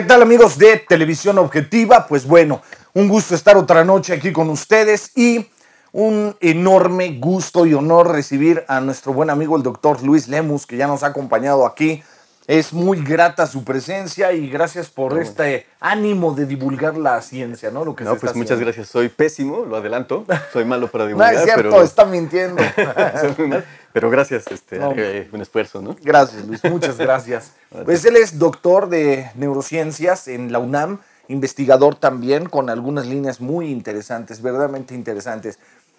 ¿Qué tal amigos de Televisión Objetiva? Pues bueno, un gusto estar otra noche aquí con ustedes y un enorme gusto y honor recibir a nuestro buen amigo el doctor Luis Lemus que ya nos ha acompañado aquí. Es muy grata su presencia y gracias por este ánimo de divulgar la ciencia, ¿no? no, pues muchas gracias. Soy pésimo, lo adelanto. Soy malo para divulgar. no es cierto, pero... está mintiendo. Pero gracias, este, eh, un esfuerzo, ¿no? Gracias, Luis, muchas gracias. pues él es doctor de neurociencias en la UNAM, investigador también con algunas líneas muy interesantes, verdaderamente interesantes.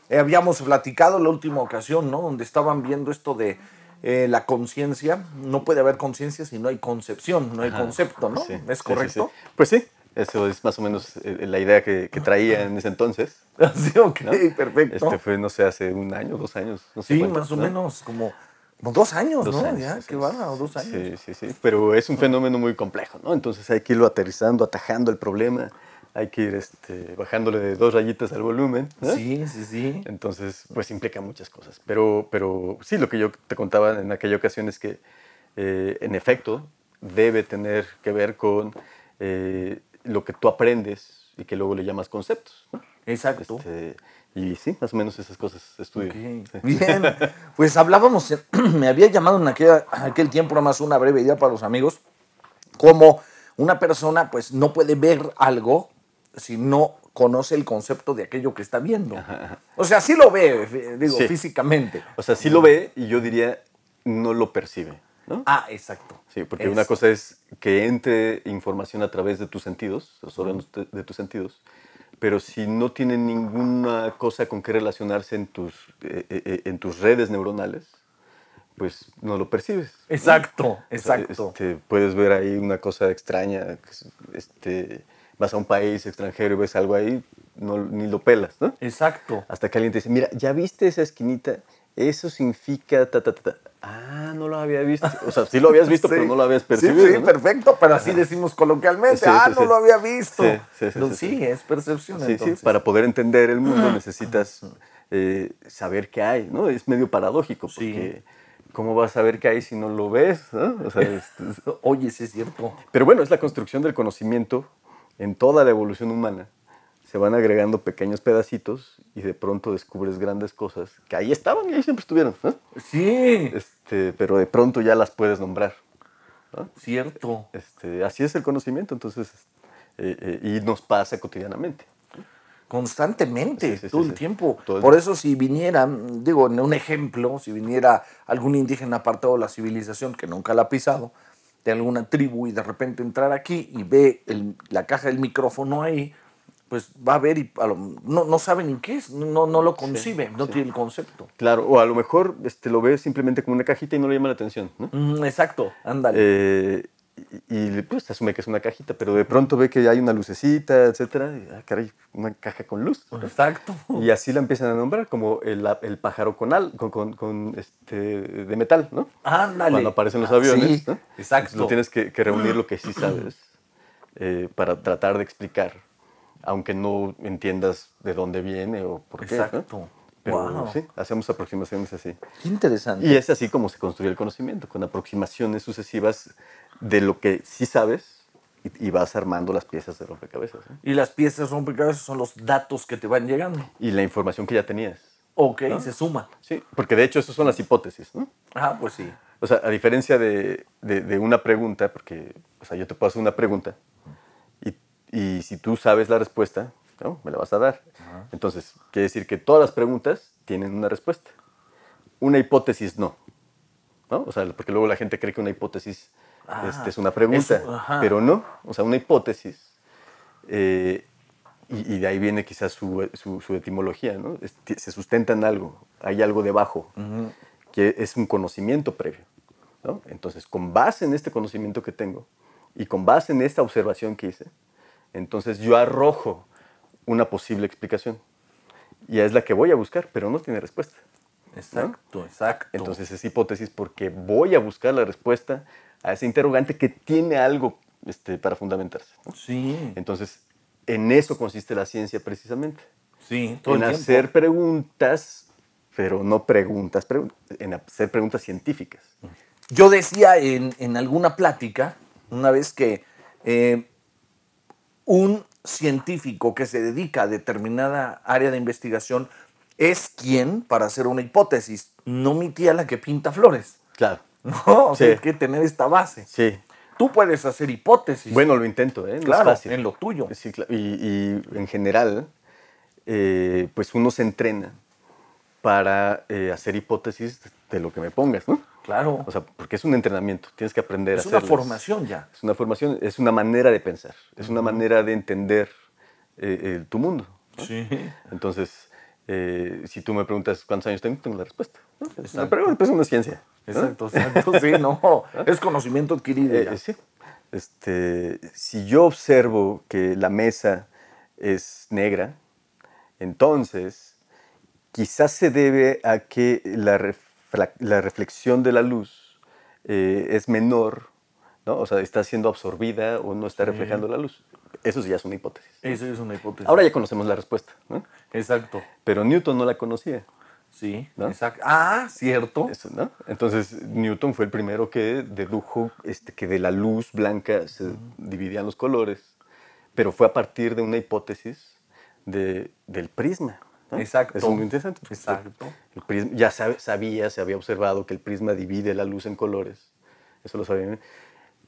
Eh, habíamos platicado la última ocasión, ¿no? Donde estaban viendo esto de eh, la conciencia. No puede haber conciencia si no hay concepción, no hay concepto, ¿no? ¿Es correcto? Pues sí, eso es más o menos eh, la idea que, traía en ese entonces. Sí, ok, perfecto. Este fue, no sé, hace un año, dos años. sí, más o menos, como, dos años, ¿no? dos años. Sí, sí, sí. Pero es un ah. fenómeno muy complejo, ¿no? Entonces hay que irlo aterrizando, atajando el problema. Hay que ir este, bajándole de dos rayitas al volumen. Sí, sí, sí. Entonces, pues implica muchas cosas. Pero, pero sí, lo que yo te contaba en aquella ocasión es que, eh, en efecto, debe tener que ver con eh, lo que tú aprendes y que luego le llamas conceptos. Exacto. Este, y sí, más o menos esas cosas estudio. Bien, pues hablábamos, eh, me había llamado en aquel, tiempo, nada más una breve idea para los amigos, como una persona pues no puede ver algo si no conoce el concepto de aquello que está viendo. O sea, sí lo ve, eh, digo, físicamente. O sea, sí lo ve y yo diría, no lo percibe. Ah, exacto. Sí, porque una cosa es que entre información a través de tus sentidos, los órganos de tus sentidos, pero si no tiene ninguna cosa con que relacionarse en tus, eh, eh, eh, en tus redes neuronales, pues no lo percibes. Exacto, exacto. Este, puedes ver ahí una cosa extraña, este, vas a un país extranjero y ves algo ahí, no, ni lo pelas, ¿no? Exacto. Hasta que alguien te dice, mira, ¿ya viste esa esquinita? eso significa Ah, no lo había visto. O sea, sí lo habías visto, pero no lo habías percibido. Sí, perfecto, pero así decimos coloquialmente. ah, no lo había visto. Sí, es percepción. para poder entender el mundo necesitas eh, saber qué hay, ¿no? Es medio paradójico, porque ¿cómo vas a saber qué hay si no lo ves? ¿no? O sea, este, Oye, es cierto. Pero bueno, es la construcción del conocimiento en toda la evolución humana se van agregando pequeños pedacitos y de pronto descubres grandes cosas que ahí estaban y ahí siempre estuvieron. Sí. Este, pero de pronto ya las puedes nombrar. Cierto. Este, así es el conocimiento, entonces, este, eh, eh, y nos pasa cotidianamente. Constantemente, todo el tiempo. Por eso si viniera, digo, en un ejemplo, si viniera algún indígena apartado de la civilización que nunca la ha pisado, de alguna tribu y de repente entrar aquí y ve la caja del micrófono ahí, pues va a ver y no, no sabe ni qué es, no, no lo concibe, no tiene el concepto. Claro, o a lo mejor este, lo ve simplemente como una cajita y no le llama la atención, mm, exacto, ándale. Eh, y, pues asume que es una cajita, pero de pronto ve que hay una lucecita, etcétera, y, ah, caray, una caja con luz. Exacto. Y así la empiezan a nombrar como el, pájaro con, al, con, con, este, de metal, ¿no? Ándale. Cuando aparecen los aviones, Exacto. tienes que, reunir lo que sí sabes eh, para tratar de explicar aunque no entiendas de dónde viene o por qué. Exacto. Pero sí, hacemos aproximaciones así. Qué interesante. Y es así como se construye el conocimiento, con aproximaciones sucesivas de lo que sí sabes y, vas armando las piezas de rompecabezas. Y las piezas de rompecabezas son los datos que te van llegando. Y la información que ya tenías. Ok, se suma. Sí, porque de hecho esas son las hipótesis, ¿no? Ah, pues sí. O sea, a diferencia de, una pregunta, porque o sea, yo te puedo hacer una pregunta y si tú sabes la respuesta, ¿no? me la vas a dar. Entonces, quiere decir que todas las preguntas tienen una respuesta. Una hipótesis no. ¿no? O sea, porque luego la gente cree que una hipótesis ah, este, es una pregunta, pero no. O sea, una hipótesis, eh, y, de ahí viene quizás su, su, etimología, ¿no? se sustenta en algo, hay algo debajo, que es un conocimiento previo. ¿no? Entonces, con base en este conocimiento que tengo y con base en esta observación que hice, entonces yo arrojo una posible explicación. Y es la que voy a buscar, pero no tiene respuesta. Exacto, exacto. Entonces es hipótesis porque voy a buscar la respuesta a ese interrogante que tiene algo este, para fundamentarse. Sí. Entonces, en eso consiste la ciencia precisamente. Sí, todo En hacer preguntas, pero no preguntas, en hacer preguntas científicas. Yo decía en, alguna plática, una vez que eh, un científico que se dedica a determinada área de investigación es quien para hacer una hipótesis, no mi tía la que pinta flores. Claro. No, o sea, hay que tener esta base. Sí. Tú puedes hacer hipótesis. Bueno, lo intento, ¿eh? claro, en lo tuyo. Sí, claro. y, en general, eh, pues uno se entrena para eh, hacer hipótesis de lo que me pongas, ¿no? Claro. O sea, porque es un entrenamiento, tienes que aprender a Es una formación ya. Es una formación, es una manera de pensar, es una manera de entender eh, tu mundo. Sí. Entonces, eh, si tú me preguntas cuántos años tengo, tengo la respuesta. Pero es una ciencia. Exacto, exacto, sí, no, es conocimiento adquirido. Eh, sí. Este, si yo observo que la mesa es negra, entonces quizás se debe a que la la reflexión de la luz eh, es menor, ¿no? O sea, está siendo absorbida o no está reflejando la luz. Eso ya es una hipótesis. Eso es una hipótesis. Ahora ya conocemos la respuesta, ¿no? Exacto. Pero Newton no la conocía. Sí, exacto. Ah, cierto. Entonces, Newton fue el primero que dedujo este, que de la luz blanca se dividían los colores, pero fue a partir de una hipótesis del prisma. Exacto. es muy interesante. Exacto. ya sabía, se había observado que el prisma divide la luz en colores. Eso lo sabía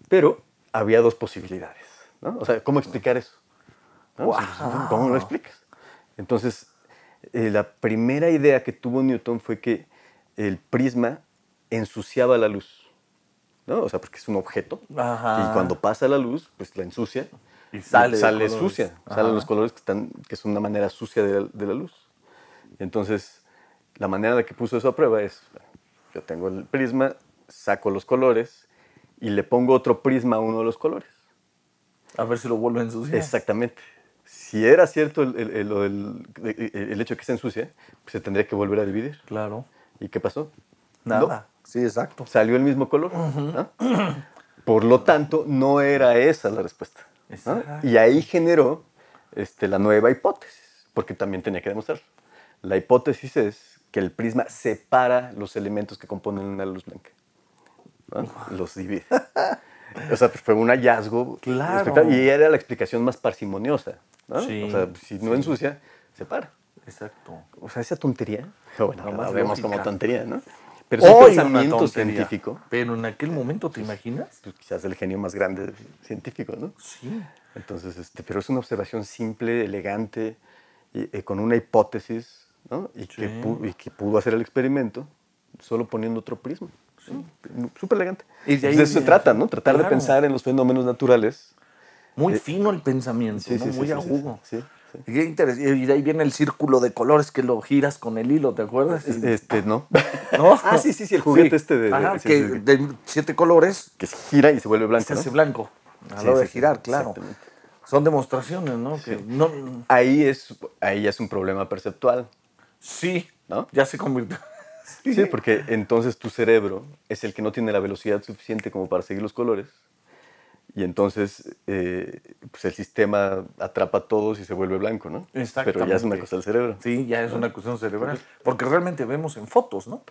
Pero había dos posibilidades. ¿no? O sea, ¿cómo explicar eso? Pues, ¿Cómo lo explicas? Entonces, eh, la primera idea que tuvo Newton fue que el prisma ensuciaba la luz. ¿no? O sea, porque es un objeto. Y cuando pasa la luz, pues la ensucia. Y sale, sale sucia. Salen los colores que, están, que son una manera sucia de la luz. Entonces, la manera de que puso eso a prueba es, yo tengo el prisma, saco los colores y le pongo otro prisma a uno de los colores. A ver si lo vuelve a ensuciar. Exactamente. Si era cierto el, el, el e, e, hecho de que se ensucie, pues se tendría que volver a dividir. Claro. ¿Y qué pasó? Nada. Sí, exacto. Salió el mismo color. Por lo tanto, no era esa la respuesta. Y ahí generó este, la nueva hipótesis, porque también tenía que demostrarlo. La hipótesis es que el prisma separa los elementos que componen una luz blanca. Los divide. O sea, pues, fue un hallazgo. Y era la explicación más parsimoniosa. o sea, si no ensucia, separa. Exacto. O sea, esa tontería. Bueno, la vemos como tontería, ¿no? Pero es un pensamiento científico. Pero en aquel momento, ¿te imaginas? Pues, quizás el genio más grande científico, ¿no? Sí. Entonces, este, pero es una observación simple, elegante, y, eh, con una hipótesis y, que pudo, hacer el experimento solo poniendo otro prisma. Súper elegante. Y de, pues eso se trata, ¿no? Tratar de pensar en los fenómenos naturales. Muy eh, fino el pensamiento, sí, ¿no? sí, muy agudo. Y de ahí viene el círculo de colores que lo giras con el hilo, ¿te acuerdas? Este, ¿no? Ah, sí, sí, sí, el juguete este de, que de siete colores. Que se gira y se vuelve blanco. Se hace blanco. A lo de girar, claro. Son demostraciones, ¿no? Que no... Ahí, es, ahí es un problema perceptual. Sí, ¿no? Ya se convirtió. sí. porque entonces tu cerebro es el que no tiene la velocidad suficiente como para seguir los colores. Y entonces eh, pues el sistema atrapa a todos y se vuelve blanco, ¿no? Pero ya es una cuestión del cerebro. Sí, ya es una cuestión cerebral. Porque realmente vemos en fotos, ¿no?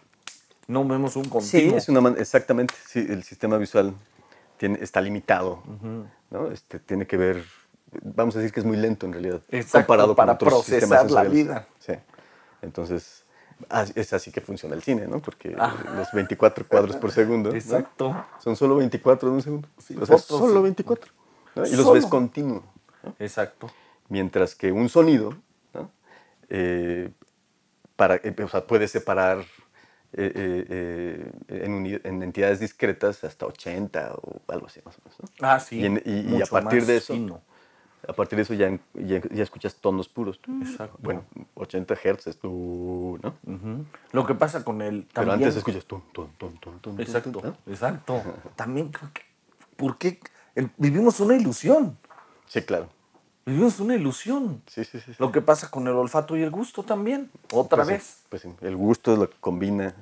No vemos un continuo. Sí, es una exactamente. Sí, el sistema visual está limitado, ¿no? Este, tiene que ver, vamos a decir que es muy lento en realidad. Exacto, comparado para con otros procesar sistemas la vida. Sí. Entonces, es así que funciona el cine, ¿no? Porque ah. los 24 cuadros por segundo. Exacto. Son solo 24 en un segundo. Sí, o sea, solo 24. Y los ves continuo. Exacto. Mientras que un sonido, eh, para, eh, puede separar eh, eh, en, entidades discretas hasta 80 o algo así más o menos. Ah, sí. Y, a partir de eso, a partir de eso ya, escuchas tonos puros. Mm. Exacto. Bueno, 80 Hz, tú, ¿no? Lo que pasa con el... También, Pero antes escuchas ton, ton, ton, ton, ton. Exacto, exacto. también, ¿por qué? vivimos una ilusión. Sí, claro. Vivimos una ilusión. Sí, sí, sí, Lo que pasa con el olfato y el gusto también, otra pues vez. pues sí. el gusto es lo que combina,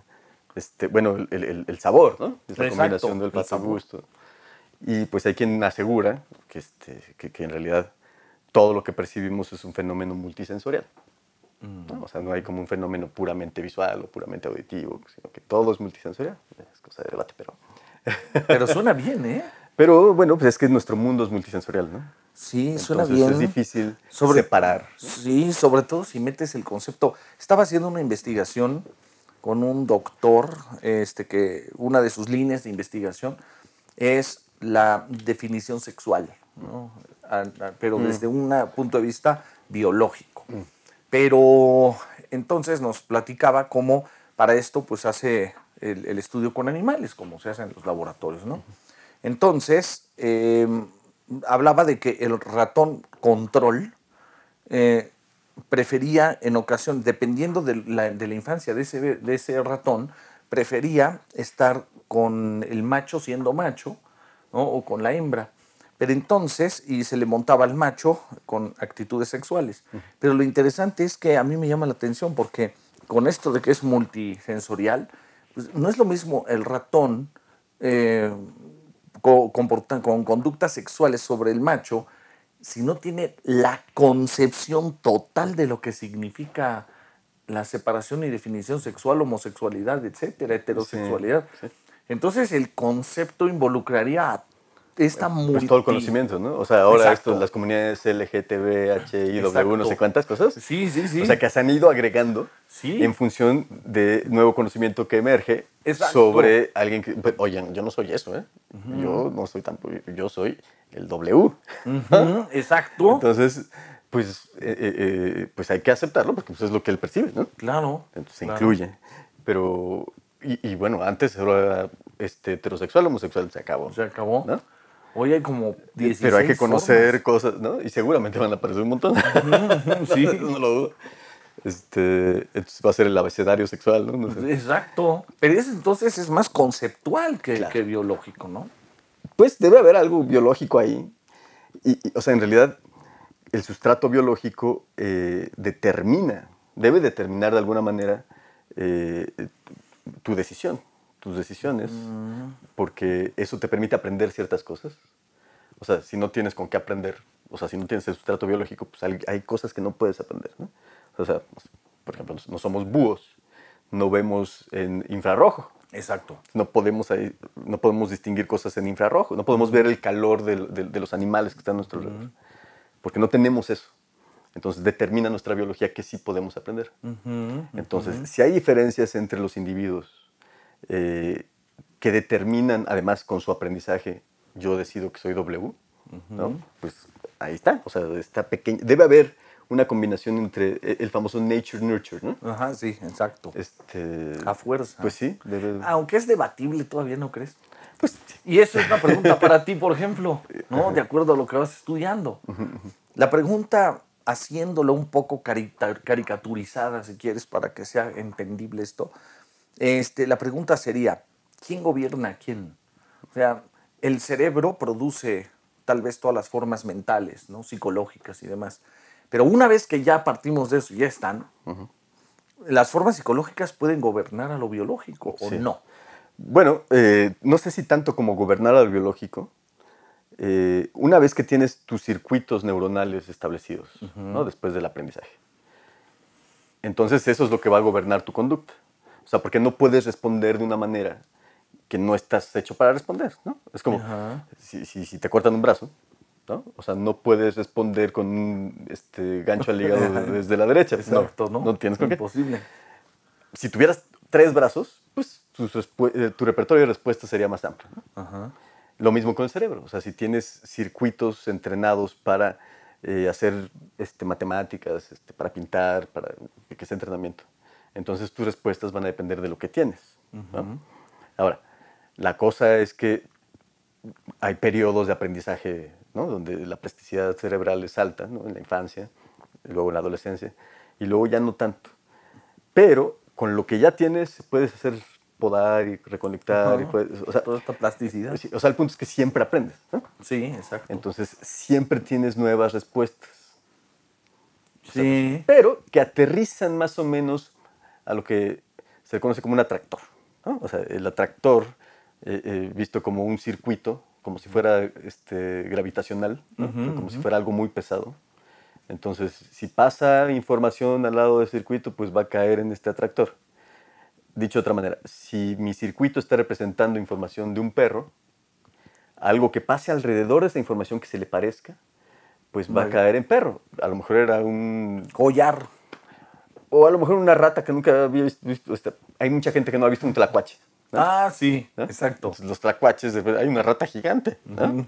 este, bueno, el, el, sabor, ¿no? Es la combinación del olfato y gusto. Y pues hay quien asegura que, este, en realidad todo lo que percibimos es un fenómeno multisensorial. Mm. O sea, no hay como un fenómeno puramente visual o puramente auditivo, sino que todo es multisensorial. Es cosa de debate, pero... Pero suena bien, ¿eh? Pero bueno, pues es que nuestro mundo es multisensorial, ¿no? Sí, suena bien. Es difícil separar. Sí, sobre todo si metes el concepto. Estaba haciendo una investigación con un doctor, este, que una de sus líneas de investigación es la definición sexual, pero mm. desde un punto de vista biológico. Mm. Pero entonces nos platicaba cómo para esto pues hace el, estudio con animales, como se hace en los laboratorios, Entonces, em, hablaba de que el ratón control eh, prefería en ocasión, dependiendo de la, infancia de ese, ratón, prefería estar con el macho siendo macho o con la hembra. Pero entonces, y se le montaba al macho con actitudes sexuales. Pero lo interesante es que a mí me llama la atención porque con esto de que es multisensorial, pues, no es lo mismo el ratón eh, con, conductas sexuales sobre el macho si no tiene la concepción total de lo que significa la separación y definición sexual, homosexualidad, etcétera, heterosexualidad. Entonces el concepto involucraría a esta multi... Pues, pues todo el conocimiento, ¿no? O sea, ahora esto, las comunidades LGTB, HIW, no sé cuántas cosas. Sí, sí, sí. O sea, que se han ido agregando en función de nuevo conocimiento que emerge sobre alguien que... Pues, oigan, yo no soy eso, ¿eh? Yo no soy tan... Yo soy el W. Exacto. Entonces, pues, eh, eh, eh, pues hay que aceptarlo porque pues, es lo que él percibe, ¿no? Claro. Entonces se incluye. Pero y, bueno, antes era este, heterosexual, homosexual, se acabó. Se acabó. Hoy hay como 16 eh, Pero hay que conocer cosas, ¿no? Y seguramente van a aparecer un montón. sí. no, lo dudo. Este, va a ser el abecedario sexual, ¿no? Exacto. Pero entonces es más conceptual que, biológico, ¿no? Pues debe haber algo biológico ahí. Y, o sea, en realidad, el sustrato biológico eh, determina, debe determinar de alguna manera eh, tu decisión, tus decisiones, mm. porque eso te permite aprender ciertas cosas. O sea, si no tienes con qué aprender, o sea, si no tienes el sustrato biológico, pues hay, cosas que no puedes aprender. O sea, pues, por ejemplo, no somos búhos, no vemos en infrarrojo. Exacto. No podemos, no podemos distinguir cosas en infrarrojo, no podemos ver el calor de, los animales que están a nuestro alrededor, porque no tenemos eso. Entonces determina nuestra biología que sí podemos aprender. Entonces, si hay diferencias entre los individuos eh, que determinan, además con su aprendizaje, yo decido que soy W, pues ahí está. O sea, está pequeño. Debe haber una combinación entre eh, el famoso nature-nurture, ¿no? Ajá, sí, exacto. Este, A fuerza. Pues sí. Aunque es debatible todavía, ¿no crees? Pues, y eso es una pregunta para ti, por ejemplo, ¿no? De acuerdo a lo que vas estudiando. La pregunta haciéndolo un poco caricaturizada, si quieres, para que sea entendible esto, este, la pregunta sería, ¿quién gobierna a quién? O sea, el cerebro produce tal vez todas las formas mentales, ¿no? psicológicas y demás. Pero una vez que ya partimos de eso, ya están, las formas psicológicas pueden gobernar a lo biológico o no. Bueno, eh, no sé si tanto como gobernar lo biológico, eh, una vez que tienes tus circuitos neuronales establecidos, ¿no? después del aprendizaje, entonces eso es lo que va a gobernar tu conducta. O sea, porque no puedes responder de una manera que no estás hecho para responder, ¿no? Es como si, si, te cortan un brazo, ¿no? O sea, no puedes responder con un este, gancho al hígado desde la derecha. no, ¿no? tienes con Imposible. Si tuvieras tres brazos, pues tu, eh, tu repertorio de respuestas sería más amplio. Ajá. Lo mismo con el cerebro, o sea, si tienes circuitos entrenados para eh, hacer este, matemáticas, este, para pintar, para que sea entrenamiento, entonces tus respuestas van a depender de lo que tienes. Ahora, la cosa es que hay periodos de aprendizaje ¿no? donde la plasticidad cerebral es alta, en la infancia, luego en la adolescencia, y luego ya no tanto. Pero con lo que ya tienes puedes hacer podar y reconectar. o sea, Toda esta plasticidad. o sea, el punto es que siempre aprendes. Sí, exacto. Entonces, siempre tienes nuevas respuestas. sí. pero que aterrizan más o menos a lo que se conoce como un atractor. ¿no? O sea, el atractor, eh, eh, visto como un circuito, como si fuera este, gravitacional, como si fuera algo muy pesado. Entonces, si pasa información al lado del circuito, pues va a caer en este atractor dicho de otra manera, si mi circuito está representando información de un perro, algo que pase alrededor de esa información que se le parezca, pues va a caer en perro. A lo mejor era un... Collar. O a lo mejor una rata que nunca había visto. Hay mucha gente que no ha visto un tlacuache. Ah, sí, exacto. los tlacuaches, hay una rata gigante, ¿no?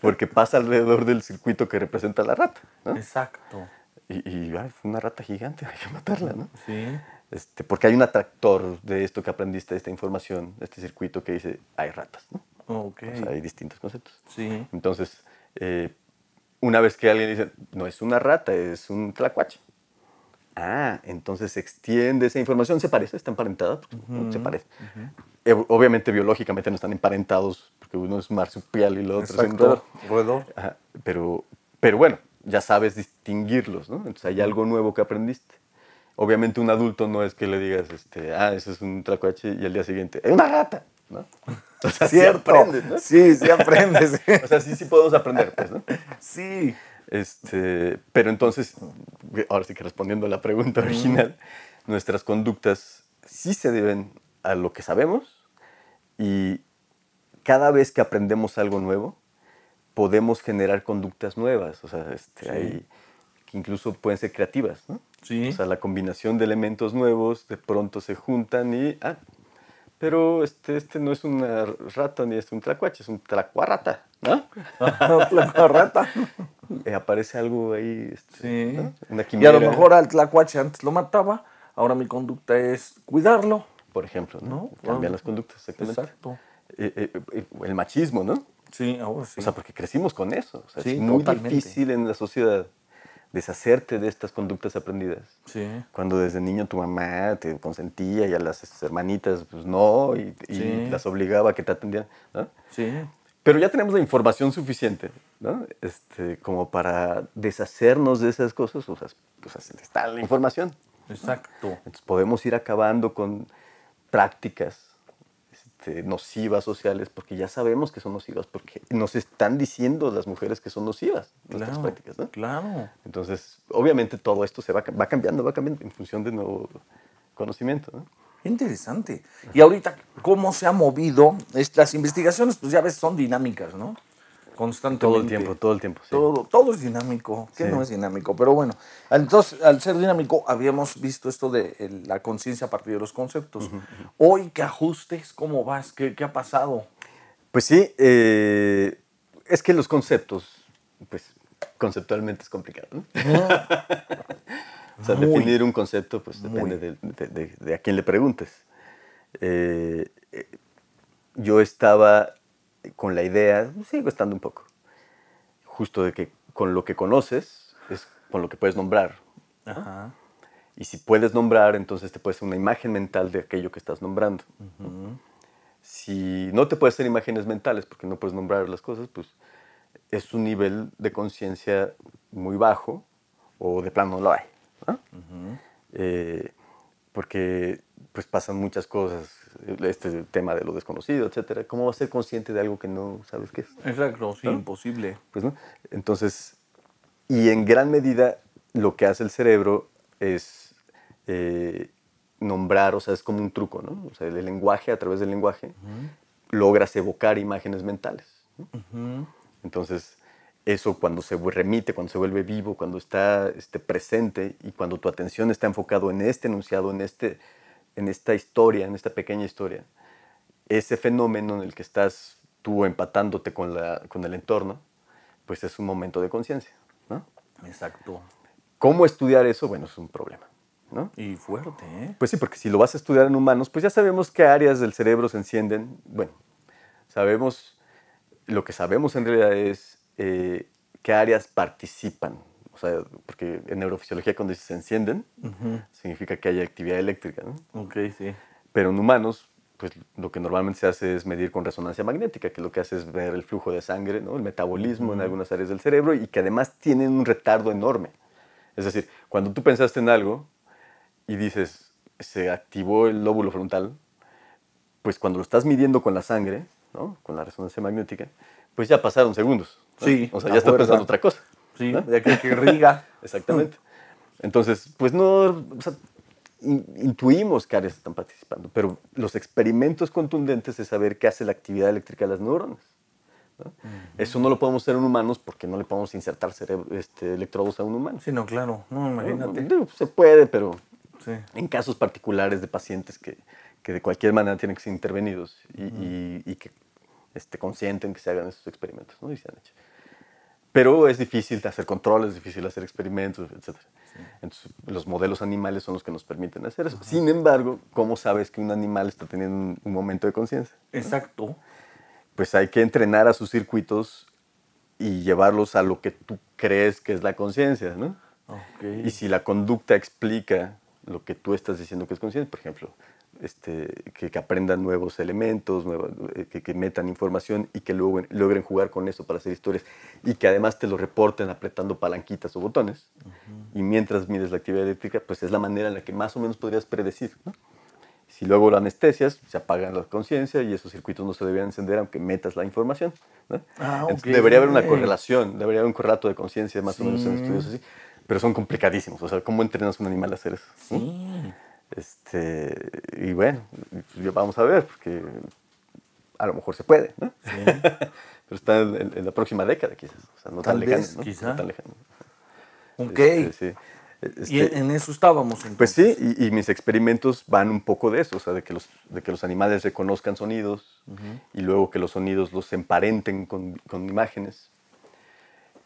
Porque pasa alrededor del circuito que representa la rata, Exacto. Y, una rata gigante, hay que matarla, ¿no? Sí. Este, porque hay un atractor de esto que aprendiste, esta información, de este circuito que dice, hay ratas, ¿no? hay distintos conceptos. Entonces, eh, una vez que alguien dice, no es una rata, es un tlacuache. Ah, entonces se extiende esa información, se parece, está emparentada, se parece. obviamente biológicamente no están emparentados, porque uno es marsupial y el otro es pero, pero bueno, ya sabes distinguirlos, ¿no? Entonces hay algo nuevo que aprendiste obviamente un adulto no es que le digas, este, ah, ese es un tracuache y al día siguiente, ¡es una rata! ¿no? sí aprendes, ¿no? Sí, sí aprendes. o sea, sí, sí podemos aprender, pues, ¿no? Sí. Este, pero entonces, ahora sí que respondiendo a la pregunta original, nuestras conductas sí se deben a lo que sabemos y cada vez que aprendemos algo nuevo, podemos generar conductas nuevas, o sea, este, hay, que incluso pueden ser creativas, ¿no? O sea, la combinación de elementos nuevos de pronto se juntan y... Ah, pero este, este no es un rata ni es un tlacuache, es un tlacuarata, ¿no? tlacuarata. aparece algo ahí, este, sí. una quimera. Y a lo mejor al tlacuache antes lo mataba, ahora mi conducta es cuidarlo. Por ejemplo, ¿no? Cambian ah, las conductas, Exacto. Eh, eh, eh, el machismo, ¿no? Sí, ahora sí. O sea, porque crecimos con eso. es muy difícil en la sociedad deshacerte de estas conductas aprendidas. Cuando desde niño tu mamá te consentía y a las hermanitas pues no, y, las obligaba a que te atendieran, Sí. Pero ya tenemos la información suficiente, este, como para deshacernos de esas cosas, o sea, pues, está la información. Exacto. Entonces podemos ir acabando con prácticas este, nocivas sociales, porque ya sabemos que son nocivas, porque nos están diciendo las mujeres que son nocivas nuestras prácticas, ¿no? Claro. Entonces, obviamente todo esto se va, cambiando, va cambiando en función de nuevo conocimiento, ¿no? Interesante. Y ahorita, ¿cómo se ha movido? estas investigaciones, pues ya ves, son dinámicas, ¿no? constantemente. Todo el tiempo, todo el tiempo. Todo, todo es dinámico. ¿Qué no es dinámico? Pero bueno, entonces, al ser dinámico, habíamos visto esto de la conciencia a partir de los conceptos. Hoy, ¿qué ajustes? ¿Cómo vas? ¿Qué, ha pasado? Pues sí, eh, es que los conceptos, pues conceptualmente es complicado. o sea, definir un concepto, pues depende de, a quién le preguntes. Eh, eh, yo estaba con la idea, sigo estando un poco, justo de que con lo que conoces es con lo que puedes nombrar. Y si puedes nombrar, entonces te puede hacer una imagen mental de aquello que estás nombrando. Si no te puedes hacer imágenes mentales porque no puedes nombrar las cosas, pues es un nivel de conciencia muy bajo o de plano no lo hay porque pues pasan muchas cosas, este tema de lo desconocido, etcétera. ¿Cómo vas a ser consciente de algo que no sabes qué es? Exacto, sí, imposible. Pues Entonces, y en gran medida lo que hace el cerebro es eh, nombrar, o sea, es como un truco, ¿no? O sea, el, lenguaje, a través del lenguaje, logras evocar imágenes mentales. Entonces, eso cuando se remite, cuando se vuelve vivo, cuando está este, presente y cuando tu atención está enfocado en este enunciado, en, este, en esta historia, en esta pequeña historia, ese fenómeno en el que estás tú empatándote con, la, con el entorno, pues es un momento de conciencia, ¿no? Exacto. ¿Cómo estudiar eso? Bueno, es un problema, ¿no? Y fuerte, ¿eh? Pues sí, porque si lo vas a estudiar en humanos, pues ya sabemos qué áreas del cerebro se encienden. Bueno, sabemos, lo que sabemos en realidad es eh, qué áreas participan. O sea, porque en neurofisiología cuando se encienden, significa que hay actividad eléctrica. ¿no? Ok, sí. Pero en humanos, pues lo que normalmente se hace es medir con resonancia magnética, que lo que hace es ver el flujo de sangre, ¿no? el metabolismo en algunas áreas del cerebro y que además tienen un retardo enorme. Es decir, cuando tú pensaste en algo y dices, se activó el lóbulo frontal, pues cuando lo estás midiendo con la sangre, ¿no? con la resonancia magnética, pues ya pasaron segundos. Sí. O sea, ya está pensando otra cosa. Sí, ya que, que riga. Exactamente. Entonces, pues no, intuimos que áreas están participando, pero los experimentos contundentes es saber qué hace la actividad eléctrica de las neuronas. Eso no lo podemos hacer en humanos porque no le podemos insertar este, electrodos a un humano. Sí, no, claro, no, imagínate. se puede, pero en casos particulares de pacientes que, de cualquier manera tienen que ser intervenidos y, que este, consienten que se hagan esos experimentos, ¿no? Y se han hecho. Pero es difícil hacer controles, es difícil hacer experimentos, etc. Entonces, los modelos animales son los que nos permiten hacer eso. Sin embargo, ¿cómo sabes que un animal está teniendo un, momento de conciencia? Exacto. Pues hay que entrenar a sus circuitos y llevarlos a lo que tú crees que es la conciencia, ¿no? Y si la conducta explica lo que tú estás diciendo que es conciencia, por ejemplo, este, que, aprendan nuevos elementos, eh, que, metan información y que luego logren jugar con eso para hacer historias y que además te lo reporten apretando palanquitas o botones. Y mientras mides la actividad eléctrica, pues es la manera en la que más o menos podrías predecir. ¿no? Si luego la anestesias, se apagan la conciencia y esos circuitos no se deberían encender aunque metas la información. ¿no? Ah, debería haber una correlación, debería haber un correlato de conciencia más o menos en estudios así. Pero son complicadísimos. O sea, ¿cómo entrenas un animal a hacer eso? Sí. Este, y bueno, vamos a ver, porque a lo mejor se puede, ¿no? Pero está en, la próxima década quizás, o sea, no tan lejano. ¿no? tan lejano. Ok. Este, y en este, eso estábamos. Pues sí, y, mis experimentos van un poco de eso, o sea, de que los, de que los animales reconozcan sonidos y luego que los sonidos los emparenten con, imágenes.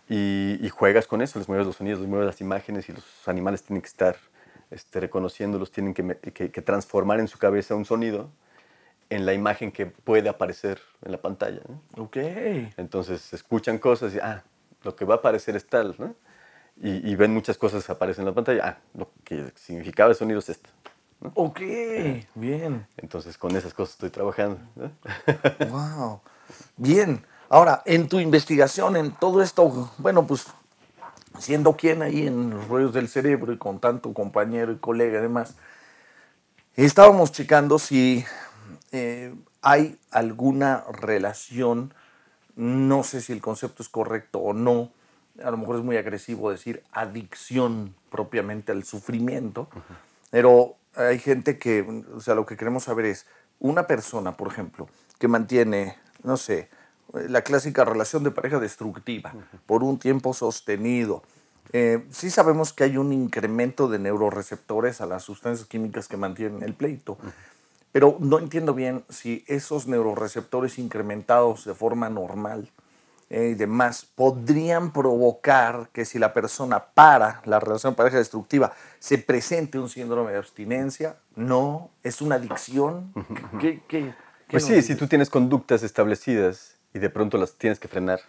Y, y, juegas con eso, les mueves los sonidos, les mueves las imágenes y los animales tienen que estar este, reconociéndolos, tienen que, transformar en su cabeza un sonido en la imagen que puede aparecer en la pantalla. Ok. Entonces escuchan cosas y, ah, lo que va a aparecer es tal, ¿no? Y, ven muchas cosas que aparecen en la pantalla. Ah, lo que significaba el sonido es esto. Ok, eh. bien. Entonces con esas cosas estoy trabajando. Wow, bien. Ahora, en tu investigación, en todo esto, bueno, pues siendo quien ahí en los rollos del cerebro y con tanto compañero y colega además estábamos checando si eh, hay alguna relación, no sé si el concepto es correcto o no, a lo mejor es muy agresivo decir adicción propiamente al sufrimiento, pero hay gente que, o sea, lo que queremos saber es, una persona, por ejemplo, que mantiene, no sé, la clásica relación de pareja destructiva, por un tiempo sostenido. Eh, sí sabemos que hay un incremento de neuroreceptores a las sustancias químicas que mantienen el pleito, pero no entiendo bien si esos neuroreceptores incrementados de forma normal eh, y demás podrían provocar que si la persona para la relación de pareja destructiva se presente un síndrome de abstinencia, no, es una adicción. pues sí, si tú tienes conductas establecidas y de pronto las tienes que frenar,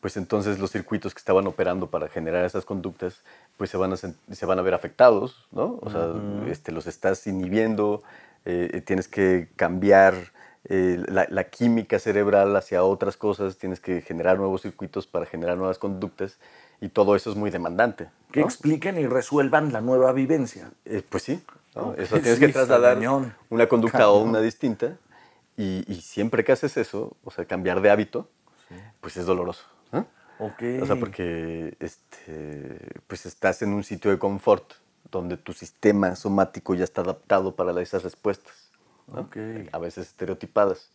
pues entonces los circuitos que estaban operando para generar esas conductas, pues se van a, se van a ver afectados, ¿no? O sea, este, los estás inhibiendo, eh, eh, tienes que cambiar eh, la, química cerebral hacia otras cosas, tienes que generar nuevos circuitos para generar nuevas conductas y todo eso es muy demandante. Que expliquen y resuelvan la nueva vivencia. pues sí, ¿no? eso tienes que trasladar una conducta o una distinta y, siempre que haces eso, o sea, cambiar de hábito, pues es doloroso. O sea, porque este, pues estás en un sitio de confort donde tu sistema somático ya está adaptado para esas respuestas. A veces estereotipadas,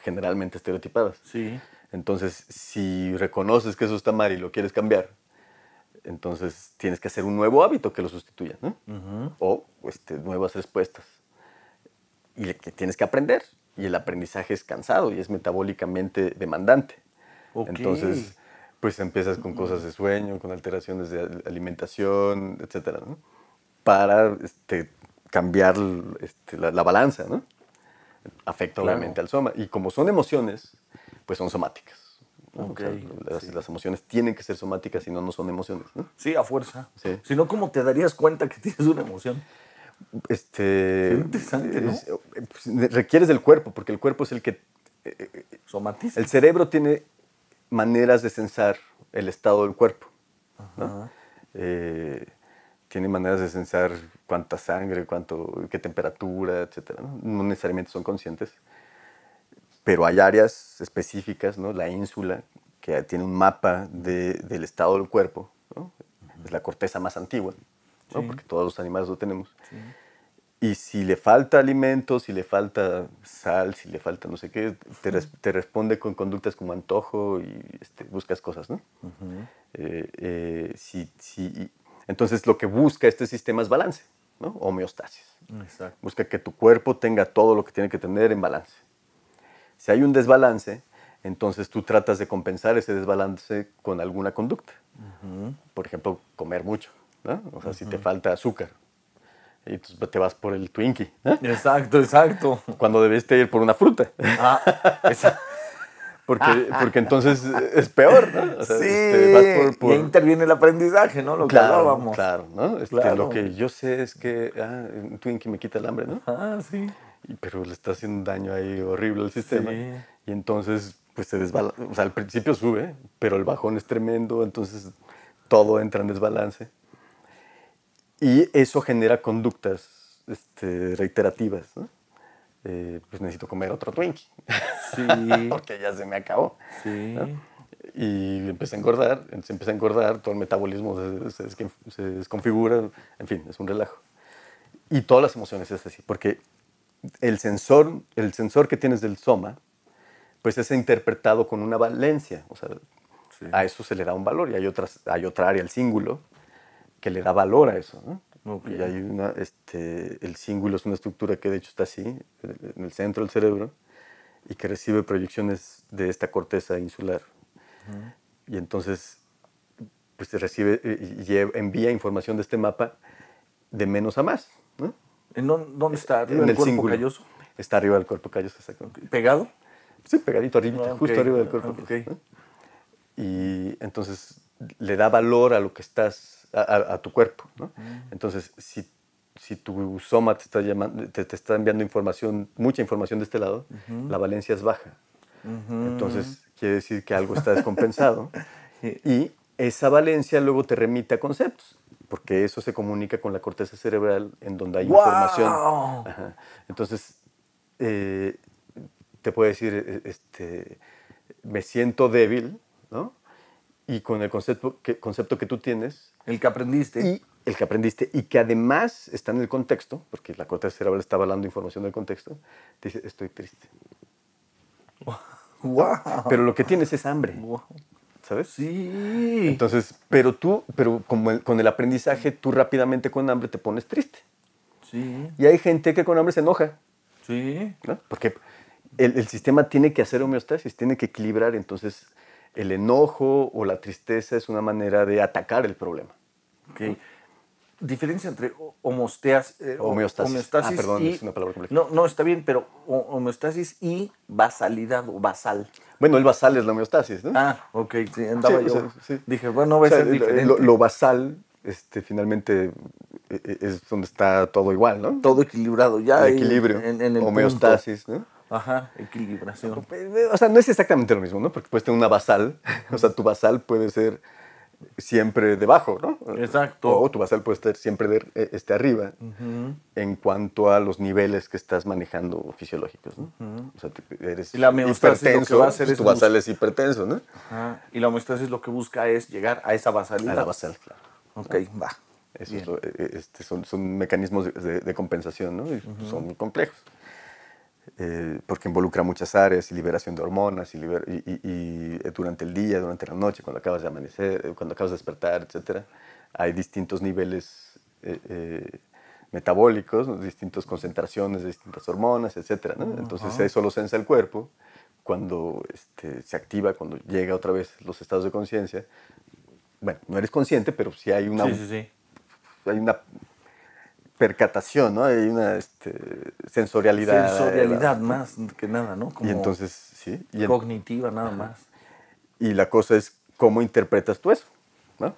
generalmente estereotipadas. Sí. Entonces, si reconoces que eso está mal y lo quieres cambiar, entonces tienes que hacer un nuevo hábito que lo sustituya, ¿no? O este, nuevas respuestas. Y que tienes que aprender y el aprendizaje es cansado y es metabólicamente demandante. Entonces, pues empiezas con cosas de sueño, con alteraciones de alimentación, etc. Para este, cambiar este, la, balanza, ¿no? Afecta obviamente al soma. Y como son emociones, pues son somáticas. las, emociones tienen que ser somáticas, si no, no son emociones. ¿no? Sí, a fuerza. Sí. Si no, ¿cómo te darías cuenta que tienes una emoción? Este, interesante, eh, pues, requieres del cuerpo, porque el cuerpo es el que... Eh, eh, el cerebro tiene maneras de censar el estado del cuerpo. tiene maneras de censar cuánta sangre, cuánto, qué temperatura, etc. ¿no? necesariamente son conscientes, pero hay áreas específicas, ¿no? la ínsula, que tiene un mapa de, del estado del cuerpo, es la corteza más antigua, porque todos los animales lo tenemos. Y si le falta alimento, si le falta sal, si le falta no sé qué, te, responde con conductas como antojo y este, buscas cosas, ¿no? Eh, eh, si, si, entonces lo que busca este sistema es balance, ¿no? Homeostasis. Busca que tu cuerpo tenga todo lo que tiene que tener en balance. Si hay un desbalance, entonces tú tratas de compensar ese desbalance con alguna conducta. Por ejemplo, comer mucho. ¿no? O sea, si te falta azúcar. Y te vas por el Twinkie. Exacto, exacto. Cuando debiste ir por una fruta. Ah, porque, porque, entonces es peor, ¿no? sí, este, interviene el aprendizaje, ¿no? Lo claro, que hablábamos. Claro, ¿no? Este, lo que yo sé es que ah, Twinkie me quita el hambre, ¿no? Ah, sí. pero le está haciendo un daño ahí horrible al sistema. Y entonces, pues se desbalance. O sea, al principio sube, pero el bajón es tremendo, entonces todo entra en desbalance. Y eso genera conductas este, reiterativas. Eh, pues necesito comer otro Twinkie. Sí. Porque ya se me acabó. Sí. Y empecé a engordar, se empieza a engordar, todo el metabolismo se, se, desconfigura, en fin, es un relajo. Y todas las emociones es así, porque el sensor, el sensor que tienes del soma, pues es interpretado con una valencia, o sea, a eso se le da un valor y hay, otras, hay otra área, el símbolo, que le da valor a eso. Pues, hay una, este, el cíngulo es una estructura que de hecho está así, eh, en el centro del cerebro, y que recibe proyecciones de esta corteza insular. Y entonces pues se recibe eh, y envía información de este mapa de menos a más. ¿no? ¿En dónde está? ¿Arriba en el cuerpo calloso? Está arriba del cuerpo calloso, ¿Pegado? Sí, pegadito, arriba, ah, justo arriba del cuerpo. Ah, calloso. Y entonces le da valor a lo que estás, a, tu cuerpo. Entonces, si, si, tu soma te está, llamando, te, está enviando información, mucha información de este lado, la valencia es baja. Entonces, quiere decir que algo está descompensado. Y esa valencia luego te remite a conceptos, porque eso se comunica con la corteza cerebral en donde hay información. Entonces, eh, te puede decir, e, este, me siento débil, ¿no? y con el concepto que, concepto que tú tienes. El que aprendiste. Y el que aprendiste y que además está en el contexto, porque la corte cerebral está avalando información del contexto, te dice, estoy triste. Wow. Pero lo que tienes es hambre. ¿Sabes? Sí. Entonces, pero tú, pero como con el aprendizaje, tú rápidamente con hambre te pones triste. Sí. Y hay gente que con hambre se enoja. Sí. Porque el, el sistema tiene que hacer homeostasis, tiene que equilibrar. Entonces, el enojo o la tristeza es una manera de atacar el problema. Okay. Diferencia entre homosteas, eh, homeostasis, homeostasis ah, perdón, es una palabra compleja. No, no, está bien, pero homeostasis y basalidad o basal. Bueno, el basal es la homeostasis, ¿no? Ah, ok, andaba yo. Dije, bueno, va eh, Lo, basal este, finalmente eh, es donde está todo igual, ¿no? Todo equilibrado ya. equilibrio, en, el homeostasis, ¿no? Ajá, equilibración. Pues, eh, o sea, no es exactamente lo mismo, ¿no? Porque puedes tener una basal, o sea, tu basal puede ser siempre debajo, ¿no? Exacto. O tu basal puede estar siempre eh, este, arriba en cuanto a los niveles que estás manejando fisiológicos, ¿no? O sea, eres hipertenso, pues, tu basal es hipertenso, ¿no? Y la homeostasis lo que busca es llegar a esa basal A la basal, claro. Ok, va. Eso eh, este, son, son, mecanismos de, compensación, ¿no? Son complejos. Eh, porque involucra muchas áreas y liberación de hormonas y, eh, durante el día, durante la noche, cuando acabas de amanecer, eh, cuando acabas de despertar, etc. Hay distintos niveles metabólicos, distintas concentraciones de distintas hormonas, etc. Entonces eso lo sensa el cuerpo cuando este, se activa, cuando llega otra vez los estados de conciencia. Bueno, no eres consciente, pero si sí hay una... Sí, sí, hay una percatación, ¿no? Hay una este, sensorialidad. Sensorialidad más que nada, ¿no? y entonces, sí. cognitiva nada más. Y la cosa es cómo interpretas tú eso, ¿no?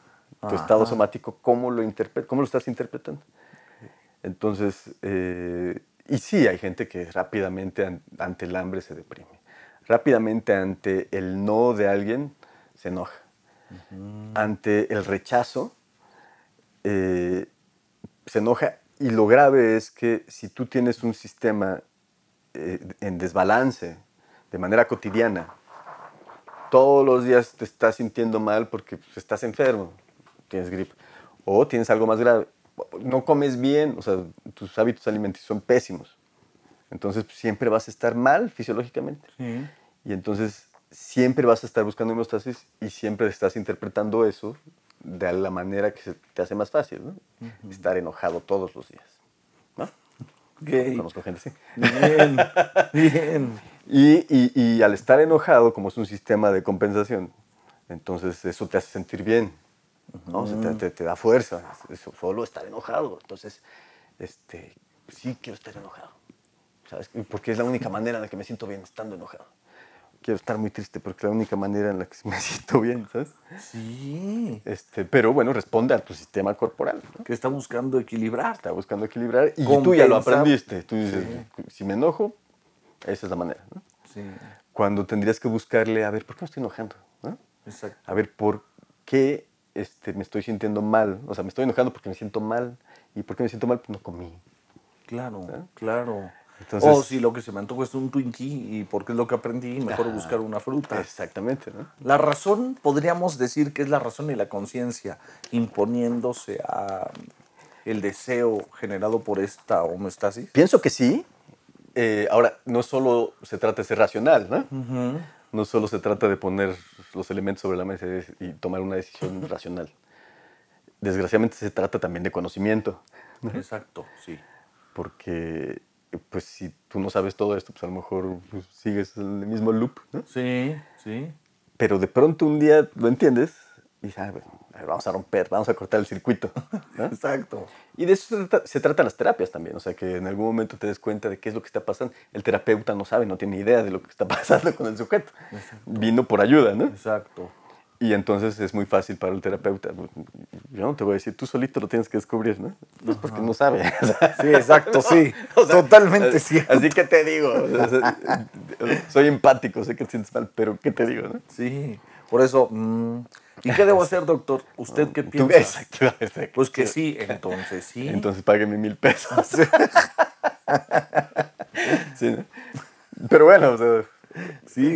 Tu estado somático, ¿cómo lo, cómo lo estás interpretando? Entonces, eh, y sí, hay gente que rápidamente ante el hambre se deprime. Rápidamente ante el no de alguien se enoja. Ante el rechazo eh, se enoja y lo grave es que si tú tienes un sistema eh, en desbalance de manera cotidiana, todos los días te estás sintiendo mal porque pues, estás enfermo, tienes gripe, o tienes algo más grave, no comes bien, o sea, tus hábitos alimenticios son pésimos. Entonces pues, siempre vas a estar mal fisiológicamente. Y entonces siempre vas a estar buscando hemostasis y siempre estás interpretando eso de la manera que te hace más fácil, Estar enojado todos los días, ¿no? Bien, bien. Y, al estar enojado, como es un sistema de compensación, entonces eso te hace sentir bien, te, da fuerza, solo estar enojado. Entonces, este, sí quiero estar enojado, ¿sabes? Porque es la única manera en la que me siento bien estando enojado quiero estar muy triste porque es la única manera en la que me siento bien, ¿sabes? Sí. Este, pero bueno, responde a tu sistema corporal. Que está buscando equilibrar. Está buscando equilibrar y tú ya lo aprendiste. Tú dices, si me enojo, esa es la manera, Sí. Cuando tendrías que buscarle, a ver, ¿por qué me estoy enojando? Exacto. A ver, ¿por qué este, me estoy sintiendo mal? O sea, me estoy enojando porque me siento mal. ¿Y por qué me siento mal? Pues no comí. Claro, claro oh o si lo que se me antojó es un Twinkie y porque es lo que aprendí, mejor buscar una fruta. Exactamente, La razón, podríamos decir que es la razón y la conciencia imponiéndose a el deseo generado por esta homeostasis. Pienso que sí. Eh, ahora, no solo se trata de ser racional, ¿no? No solo se trata de poner los elementos sobre la mesa y tomar una decisión racional. Desgraciadamente se trata también de conocimiento. Exacto, sí. Porque pues si tú no sabes todo esto, pues a lo mejor pues, sigues el mismo loop, ¿no? Sí, sí. Pero de pronto un día lo entiendes y dices, ah, pues, vamos a romper, vamos a cortar el circuito. Exacto. Y de eso se, trata, tratan las terapias también, o sea, que en algún momento te des cuenta de qué es lo que está pasando. El terapeuta no sabe, no tiene idea de lo que está pasando con el sujeto. Vino por ayuda, ¿no? Exacto. Y entonces es muy fácil para el terapeuta. Yo no te voy a decir, tú solito lo tienes que descubrir, ¿no? Pues porque no sabe. sí, exacto, sí. Totalmente sí Así que te digo, soy empático, sé que te sientes mal, pero ¿qué te digo, no? Sí, por eso. Mm, ¿Y qué debo hacer, doctor? ¿Usted qué piensa? Pues que sí, entonces sí. Entonces págueme mil pesos. Pero bueno,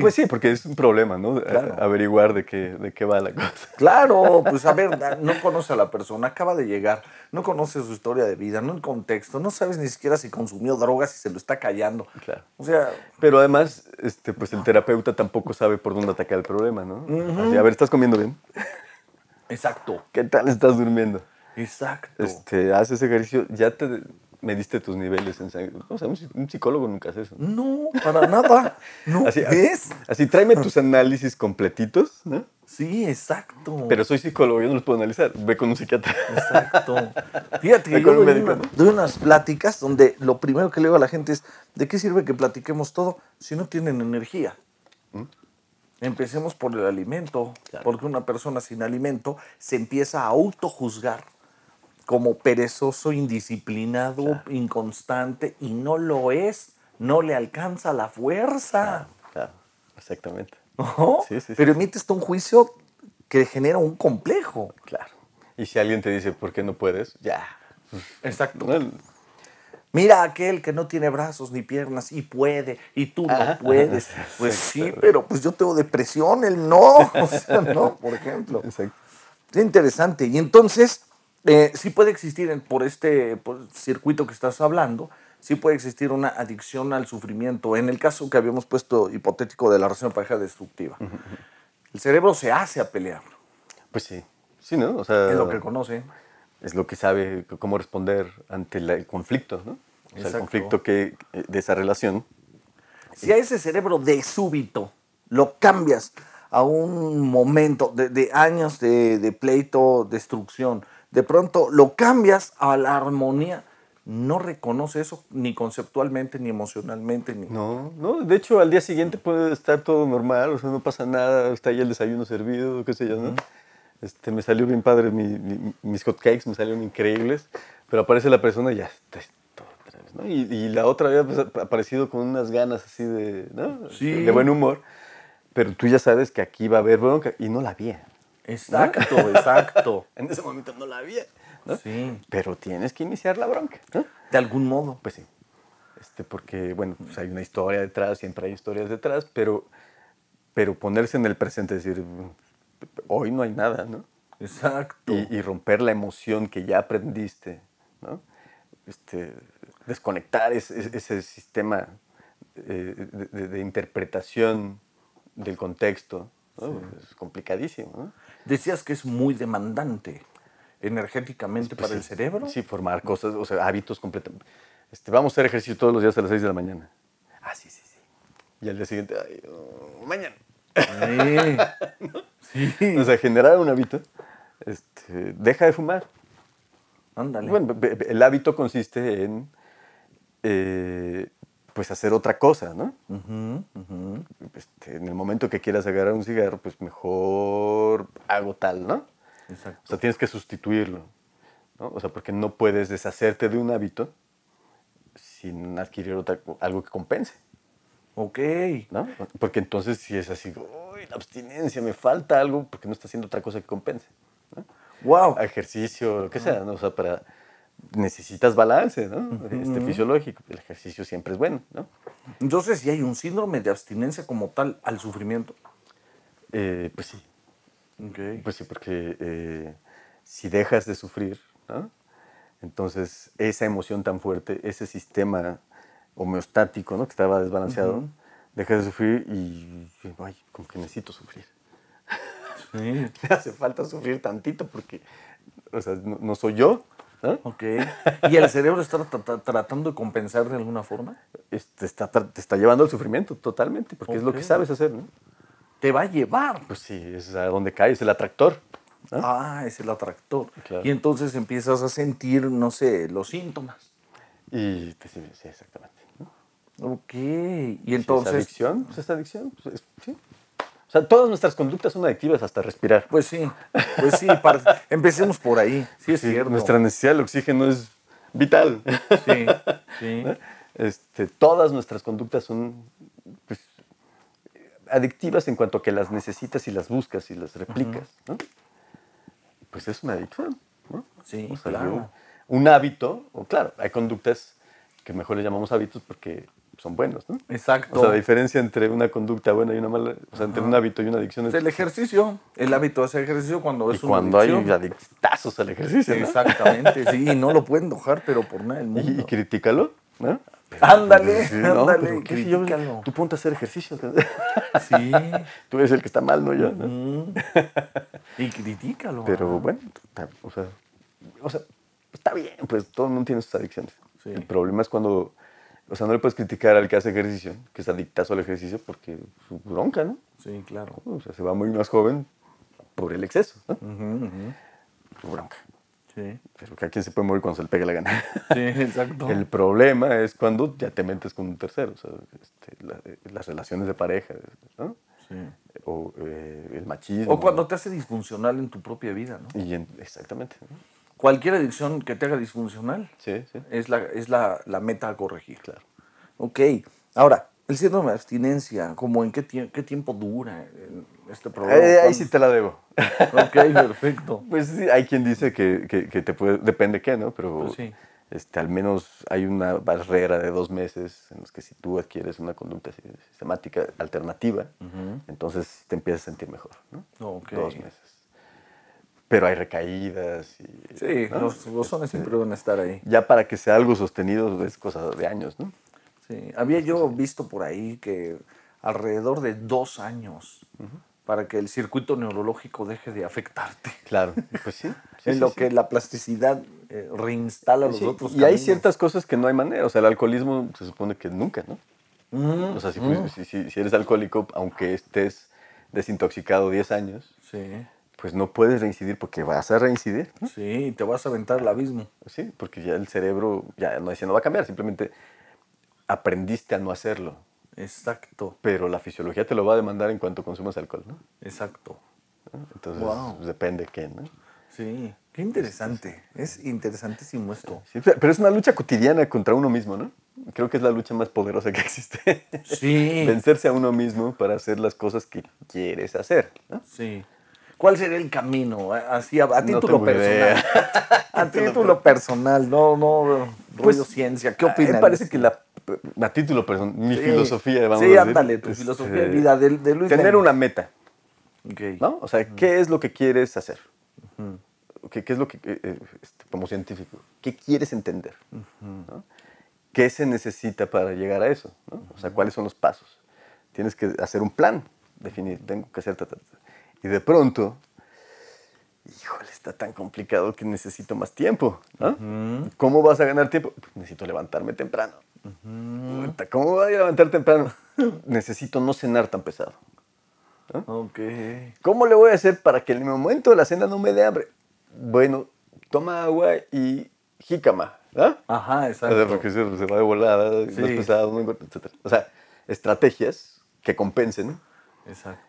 pues sí, porque es un problema, ¿no? Averiguar de qué, qué va la cosa. Claro, pues a ver, no conoce a la persona, acaba de llegar, no conoce su historia de vida, no el contexto, no sabes ni siquiera si consumió drogas y se lo está callando. Claro. O sea. Pero además, este, pues el terapeuta tampoco sabe por dónde atacar el problema, ¿no? a ver, ¿estás comiendo bien? Exacto. ¿Qué tal estás durmiendo? Exacto. Este, haces ejercicio, ya te diste tus niveles en sangre. un, psicólogo nunca hace eso. No, para nada. así, ¿ves? Así, tráeme tus análisis completitos, Sí, exacto. Pero soy psicólogo, yo no los puedo analizar. Ve con un psiquiatra. Exacto. Fíjate yo doy, unas pláticas donde lo primero que le digo a la gente es, ¿de qué sirve que platiquemos todo si no tienen energía? ¿Mm? Empecemos por el alimento, porque una persona sin alimento se empieza a autojuzgar como perezoso, indisciplinado, inconstante, y no lo es, no le alcanza la fuerza. Claro, exactamente. Pero emite sí. un juicio que genera un complejo. Claro. Y si alguien te dice, ¿por qué no puedes? Ya. Exacto. Mira aquel que no tiene brazos ni piernas y puede, y tú no puedes. pues sí, pero pues yo tengo depresión, él no. O sea, no, por ejemplo. Exacto. Es interesante. Y entonces, eh, sí puede existir por este circuito que estás hablando, sí puede existir una adicción al sufrimiento. En el caso que habíamos puesto hipotético de la relación pareja destructiva, el cerebro se hace a pelear. Pues sí, sí, ¿no? es lo que conoce. Es lo que sabe cómo responder ante el conflicto, ¿no? O el conflicto que, eh, de esa relación. Si a ese cerebro de súbito lo cambias a un momento de, años de pleito, destrucción, de pronto lo cambias a la armonía. No reconoce eso ni conceptualmente, ni emocionalmente. No, no, de hecho al día siguiente puede estar todo normal, o sea, no pasa nada, está ahí el desayuno servido, qué sé yo, ¿no? Este, me salió bien padre mis hotcakes, me salieron increíbles, pero aparece la persona y ya está Y, la otra vez ha pues, aparecido con unas ganas así de, de buen humor, pero tú ya sabes que aquí va a haber bronca y no la vía Exacto, exacto. en ese momento no la había. Sí. Pero tienes que iniciar la bronca. De algún modo. Pues sí. Este, porque, bueno, pues hay una historia detrás, siempre hay historias detrás, pero, pero ponerse en el presente, decir, hoy no hay nada, ¿no? Exacto. Y, romper la emoción que ya aprendiste, ¿no? Este, desconectar ese, sistema eh, de, interpretación del contexto, es complicadísimo, ¿no? Decías que es muy demandante energéticamente pues para el cerebro. Sí, formar cosas, o sea, hábitos completamente. Este, vamos a hacer ejercicio todos los días a las 6 de la mañana. Ah, sí, sí, sí. Y al día siguiente, ay, oh, mañana. sí. O sea, generar un hábito. Este, deja de fumar. Ándale. el hábito consiste en eh, pues hacer otra cosa, ¿no? Este, en el momento que quieras agarrar un cigarro, pues mejor hago tal, ¿no? O sea, tienes que sustituirlo, O sea, porque no puedes deshacerte de un hábito sin adquirir otra, algo que compense. Ok. ¿No? Porque entonces si es así, uy, la abstinencia, me falta algo porque no está haciendo otra cosa que compense. ¿no? Wow. Ejercicio, lo que sea, ¿no? O sea, para necesitas balance, ¿no? Este fisiológico, el ejercicio siempre es bueno, ¿no? Entonces, si hay un síndrome de abstinencia como tal al sufrimiento. Eh, pues sí. Pues sí, porque eh, si dejas de sufrir, entonces esa emoción tan fuerte, ese sistema homeostático ¿no? que estaba desbalanceado, dejas de sufrir y, ay, como que necesito sufrir. hace falta sufrir tantito porque no, soy yo. ¿Y el cerebro está tratando de compensar de alguna forma? Te está, llevando al sufrimiento totalmente, porque es lo que sabes hacer, ¿no? te va a llevar. Pues sí, es a donde cae, es el atractor. Ah, es el atractor. Y entonces empiezas a sentir, no sé, los síntomas. Y pues, sí, exactamente. Ok, y entonces... Pues, ¿Es adicción? Pues, ¿Es esta adicción? sí. O sea, todas nuestras conductas son adictivas hasta respirar. Pues sí, pues sí, empecemos por ahí. Sí, pues es cierto. Nuestra necesidad de oxígeno es vital. Sí, sí. Este, todas nuestras conductas son adictivas en cuanto a que las necesitas y las buscas y las replicas, Pues es una adicción, Sí, Un, hábito, o claro, hay conductas que mejor le llamamos hábitos porque son buenos, Exacto. O sea, la diferencia entre una conducta buena y una mala, o sea, entre un hábito y una adicción es... El ejercicio, el hábito hace ejercicio cuando es un cuando hay adictazos al ejercicio, Exactamente, sí, y no lo pueden dejar pero por nada mundo. Y, y ¿no? Pues, ándale, ándale. yo, tú ponte a hacer ejercicio. Sí. tú eres el que está mal, ¿no? Yo, ¿no? Y critícalo. Pero bueno, o sea, está bien, pues todo el mundo tiene sus adicciones. El problema es cuando, o sea, no le puedes criticar al que hace ejercicio, que es adictazo al ejercicio, porque su bronca, ¿no? Sí, claro. O sea, se va muy más joven por el exceso, ¿no? bronca pero pues, que ¿a quien se puede morir cuando se le pegue la gana. Sí, exacto. El problema es cuando ya te metes con un tercero, o sea, este, eh, las relaciones de pareja, ¿no? Sí. O eh, el machismo. O cuando te hace disfuncional en tu propia vida, ¿no? exactamente. Cualquier adicción que te haga disfuncional es, es la, la meta a corregir. Claro. Ok. Ahora, el síndrome de abstinencia, como en qué, tiempo dura este problema. ahí sí te la debo. Ok, perfecto. pues sí, hay quien dice que, te puede, depende qué, ¿no? Pero pues este, al menos hay una barrera de dos meses en los que si tú adquieres una conducta sistemática alternativa, entonces te empiezas a sentir mejor, ¿no? Ok. Dos meses pero hay recaídas. Y, sí, los, los sones este, siempre van a estar ahí. Ya para que sea algo sostenido es cosa de años, ¿no? había yo visto por ahí que alrededor de dos años para que el circuito neurológico deje de afectarte. Claro, pues sí. en lo que la plasticidad eh, reinstala los otros. Y hay ciertas cosas que no hay manera. O sea, el alcoholismo se supone que nunca, ¿no? Mm, o sea, mm. pues, si, si, eres alcohólico, aunque estés desintoxicado 10 años, pues no puedes reincidir porque vas a reincidir. Sí, te vas a aventar el abismo. Sí, porque ya el cerebro ya no, no va a cambiar, simplemente aprendiste a no hacerlo. Exacto. Pero la fisiología te lo va a demandar en cuanto consumas alcohol, ¿no? Exacto. Ah, entonces, pues, depende qué, ¿no? Sí, qué interesante. Es interesantísimo esto. pero es una lucha cotidiana contra uno mismo, ¿no? Creo que es la lucha más poderosa que existe. Sí. Vencerse a uno mismo para hacer las cosas que quieres hacer, ¿no? Sí. ¿Cuál sería el camino? Así, a, título personal. a título personal, no, no, rollo pues, ciencia. ¿Qué opinas? Eh, parece que la a título personal, mi filosofía, vamos sí, a ándale, tu este, filosofía de vida de, Luis. Tener una meta. ¿No? O sea, ¿qué es lo que quieres hacer? ¿Qué, ¿Qué, es lo que, eh, eh, este, como científico, qué quieres entender? ¿Qué se necesita para llegar a eso? ¿no? O sea, ¿cuáles son los pasos? Tienes que hacer un plan, definir, tengo que hacer... Y de pronto, híjole, está tan complicado que necesito más tiempo. ¿no? ¿Cómo vas a ganar tiempo? necesito levantarme temprano. ¿Cómo voy a levantar temprano? Necesito no cenar tan pesado. ¿Ah? ¿Cómo le voy a hacer para que en el momento de la cena no me dé hambre? Bueno, toma agua y jícama. ¿ah? Ajá, exacto. O sea, se, va de volada, pesado, etc. O sea, estrategias que compensen. Exacto.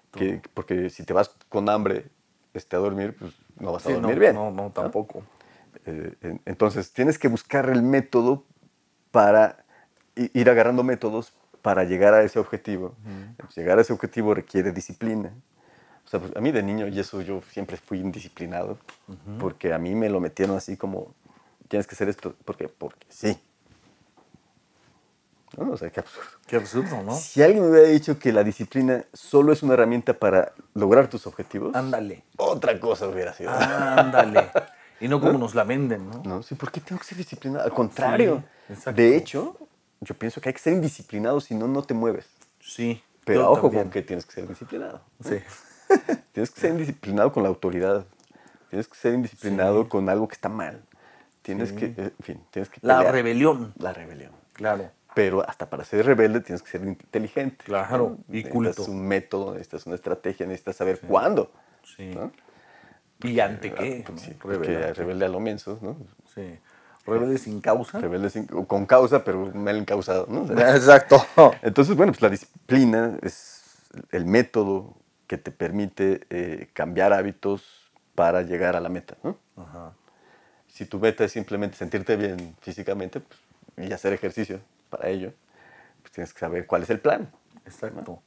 porque si te vas con hambre este, a dormir, pues no vas a dormir bien. No, no, tampoco. Eh, entonces, tienes que buscar el método para ir agarrando métodos para llegar a ese objetivo. Pues, llegar a ese objetivo requiere disciplina. O sea, pues a mí de niño, y eso yo siempre fui indisciplinado, porque a mí me lo metieron así como, tienes que hacer esto, porque, porque sí. No, o sea, qué absurdo. Qué absurdo, ¿no? Si alguien me hubiera dicho que la disciplina solo es una herramienta para lograr tus objetivos. Ándale. Otra cosa hubiera sido. Ándale. Y no como nos la venden, ¿no? No, sí, ¿por qué tengo que ser disciplinado? Al contrario. de hecho, yo pienso que hay que ser indisciplinado, si no, no te mueves. Sí. Pero ojo con que tienes que ser disciplinado. Sí. tienes que ser indisciplinado con la autoridad. Tienes que ser indisciplinado con algo que está mal. Tienes que, eh, en fin, tienes que... La rebelión. La rebelión. Claro. Pero hasta para ser rebelde tienes que ser inteligente. Claro, y culto. Necesitas un método, necesitas una estrategia, necesitas saber cuándo. Sí. ¿Y ante eh, qué? Ah, pues rebelde. a lo menso, ¿no? Sí. Rebelde sin causa. Rebelde con causa, pero mal encausado, ¿no? Exacto. Entonces, bueno, pues la disciplina es el método que te permite eh, cambiar hábitos para llegar a la meta, Si tu meta es simplemente sentirte bien físicamente pues, y hacer ejercicio para ello, pues tienes que saber cuál es el plan. Exacto.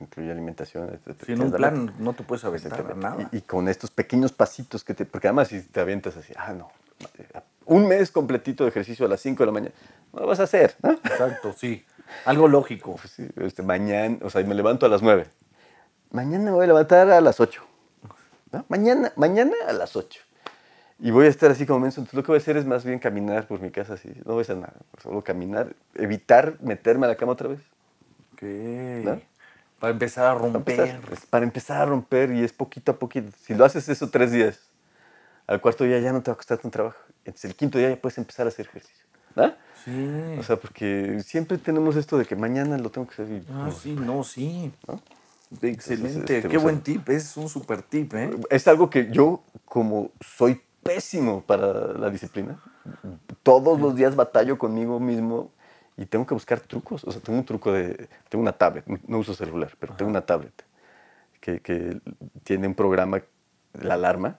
incluye alimentación, etc. Sin un plan no te puedes aventar nada. Y, y, con estos pequeños pasitos que te... Porque además si te avientas así, ah, no, eh, un mes completito de ejercicio a las 5 de la mañana. No lo vas a hacer, ¿no? Exacto, sí. Algo lógico. Pues este, mañana, o sea, me levanto a las 9. Mañana me voy a levantar a las 8. Mañana, mañana a las 8. Y voy a estar así como menso. Entonces lo que voy a hacer es más bien caminar por mi casa así. No voy a hacer nada. Solo caminar, evitar meterme a la cama otra vez. Para empezar a romper. Pues, para empezar, a romper y es poquito a poquito. Si lo haces eso tres días, al cuarto día ya no te va a costar tan trabajo entonces el quinto día ya puedes empezar a hacer ejercicio. ¿verdad? Sí. O sea, porque siempre tenemos esto de que mañana lo tengo que hacer. Ah, no, sí, no, sí. Excelente, este, qué buen tip, es un super tip. ¿eh? Es algo que yo, como soy pésimo para la disciplina, todos los días batallo conmigo mismo y tengo que buscar trucos. O sea, tengo un truco de. Tengo una tablet, no uso celular, pero tengo una tablet que, que, tiene un programa, la alarma,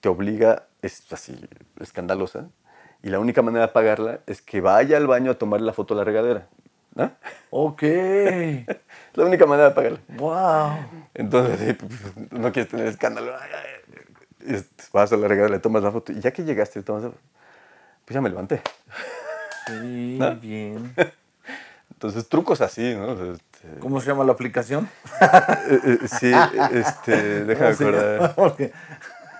te obliga es así escandalosa y la única manera de pagarla es que vaya al baño a tomar la foto a la regadera. ¿no? Ok. es la única manera de pagarla. Wow. Entonces, no quieres tener escándalo. Vas a la regadera, le tomas la foto y ya que llegaste, le tomas la foto. Pues ya me levanté. Sí, bien. Entonces, trucos así, ¿no? Este, ¿Cómo se llama la aplicación? Eh, eh, sí, este, déjame acordar.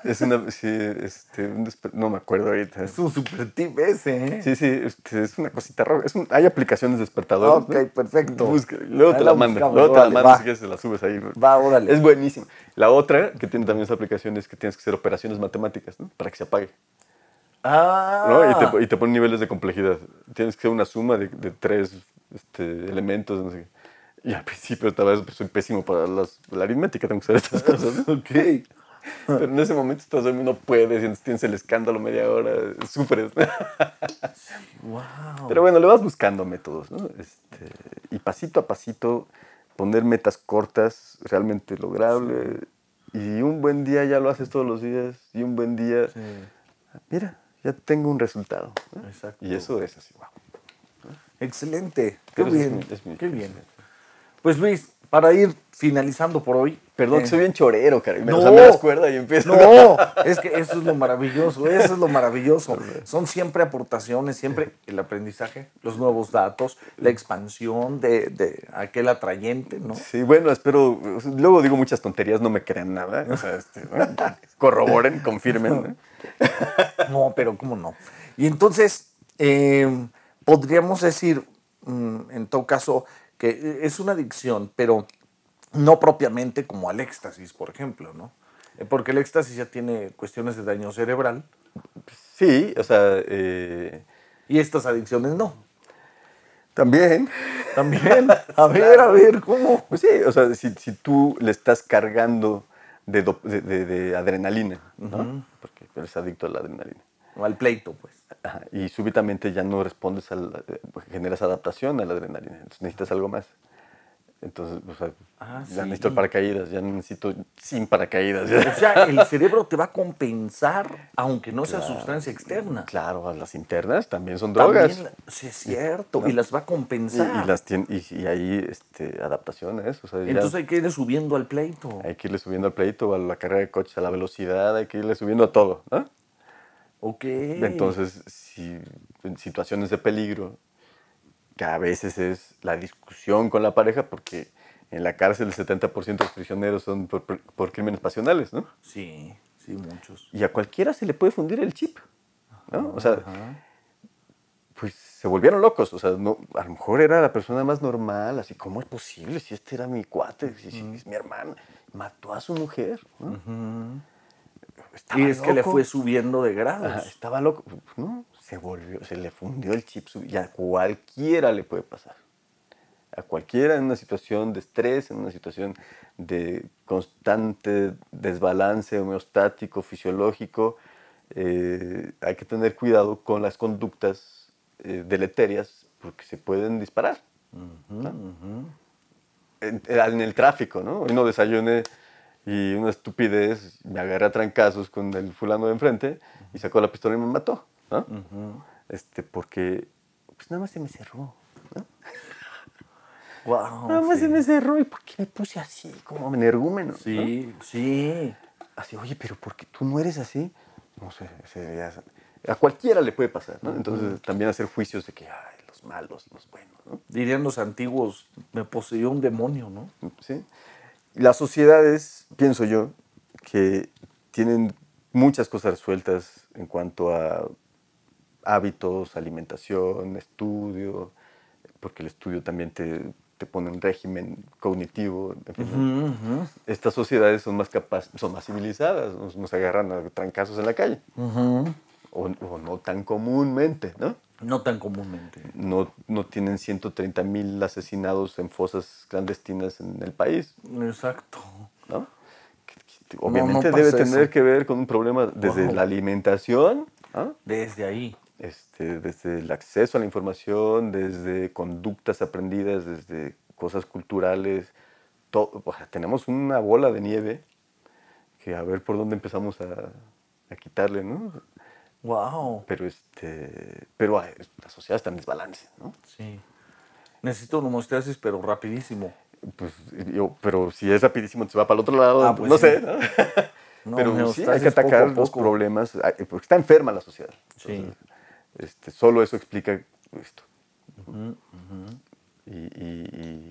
Es una. Sí, este, no me acuerdo ahorita. Es un super tip ese, ¿eh? Sí, sí, este, es una cosita roja. hay aplicaciones despertadoras. Ok, perfecto. luego, te la mando luego te la, mando así te la se la subes ahí. Va, órale. Es buenísima. La otra que tiene también esa aplicación es que tienes que hacer operaciones matemáticas, Para que se apague. Ah. ¿no? Y, te, y ponen niveles de complejidad. Tienes que hacer una suma de, tres este, elementos, no sé Y al principio estaba, pues, soy pésimo para las, la aritmética, tengo que hacer estas cosas. ok. Pero en ese momento estás no puedes, entonces tienes el escándalo media hora, sufres. Pero bueno, le vas buscando métodos, ¿no? Este, y pasito a pasito, poner metas cortas, realmente lograble. Y un buen día ya lo haces todos los días, y un buen día, mira, ya tengo un resultado. Y eso es así, wow. Excelente, qué bien, qué bien. Pues Luis, para ir finalizando por hoy, Perdón, eh. soy bien chorero, caray. No, me cuerda y empiezo. No, es que eso es lo maravilloso, eso es lo maravilloso. Son siempre aportaciones, siempre el aprendizaje, los nuevos datos, la expansión de, aquel atrayente, ¿no? Sí, bueno, espero. Luego digo muchas tonterías, no me crean nada. Este, corroboren, confirmen. ¿no? pero ¿cómo no? Y entonces, eh, podríamos decir, mm, en todo caso, que es una adicción, pero no propiamente como al éxtasis, por ejemplo, ¿no? Eh, porque el éxtasis ya tiene cuestiones de daño cerebral. Sí, o sea... Eh, y estas adicciones no. También. También. A ver, a ver, ¿cómo? Pues sí, o sea, si, si tú le estás cargando de, adrenalina, ¿no? Porque eres adicto a la adrenalina. O al pleito, pues. y súbitamente ya no respondes, al, eh, pues, generas adaptación a la adrenalina. Entonces necesitas algo más. Entonces, o sea, ah, ya necesito paracaídas, ya necesito sin paracaídas. O sea, el cerebro te va a compensar, aunque no sea sustancia externa. Claro, las internas también son drogas. También, sí, es cierto, y, las va a compensar. Y, las y, hay este, adaptaciones. Entonces hay que irle subiendo al pleito. Hay que irle subiendo al pleito, a la carrera de coches, a la velocidad, hay que irle subiendo a todo, ¿no? Ok. Entonces, si en situaciones de peligro que a veces es la discusión con la pareja, porque en la cárcel el 70% de los prisioneros son por, crímenes pasionales, ¿no? Sí, sí, muchos. Y a cualquiera se le puede fundir el chip, ¿no? o sea, pues se volvieron locos, o sea, no, a lo mejor era la persona más normal, así, ¿cómo es posible si este era mi cuate, si, es mi hermana? Mató a su mujer, y es que le fue subiendo de grados. estaba loco. Pues, no, se volvió, se le fundió el chipsu y a cualquiera le puede pasar. A cualquiera en una situación de estrés, en una situación de constante desbalance homeostático, fisiológico, eh, hay que tener cuidado con las conductas eh, deleterias porque se pueden disparar. en, el tráfico, ¿no? Hoy no desayuné y una estupidez, me agarré a trancazos con el fulano de enfrente y sacó la pistola y me mató este, porque pues nada más se me cerró. nada más se me cerró y porque me puse así, como energúmeno. Sí, sí. Así, oye, pero porque tú no eres así? No sé, a cualquiera le puede pasar, ¿no? Entonces también hacer juicios de que, los malos, los buenos, Dirían los antiguos, me poseyó un demonio, ¿no? Sí. Las sociedades, pienso yo, que tienen muchas cosas resueltas en cuanto a hábitos, alimentación, estudio, porque el estudio también te, pone un régimen cognitivo. Estas sociedades son más capaces, son más civilizadas, nos, nos, agarran a trancazos en la calle. o, no tan comúnmente, ¿no? No tan comúnmente. No, no tienen 130 mil asesinados en fosas clandestinas en el país. Exacto. ¿No? Obviamente debe tener que ver con un problema desde la alimentación. Desde ahí. Este, desde el acceso a la información, desde conductas aprendidas, desde cosas culturales. tenemos una bola de nieve que a ver por dónde empezamos a, quitarle, ¿no? Wow. Pero este, pero la sociedad está en desbalance, ¿no? Sí. Necesito homeostasis, pero rapidísimo. Pues yo, pero si es rapidísimo se va para el otro lado, ah, pues, pues no sé. pero sí, hay que atacar los problemas, porque está enferma la sociedad. sí. Este, solo eso explica esto. Y,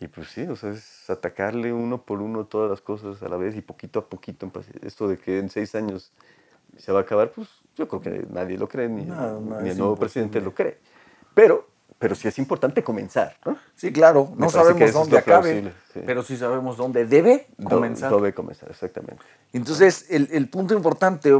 y, pues sí, o sea, es atacarle uno por uno todas las cosas a la vez y poquito a poquito. Esto de que en seis años se va a acabar, pues yo creo que nadie lo cree, ni, el nuevo presidente lo cree. Pero, pero sí es importante comenzar, ¿no? Sí, claro, no sabemos dónde acabe, pero sí sabemos dónde debe comenzar. Debe comenzar, exactamente. Entonces, el, el punto importante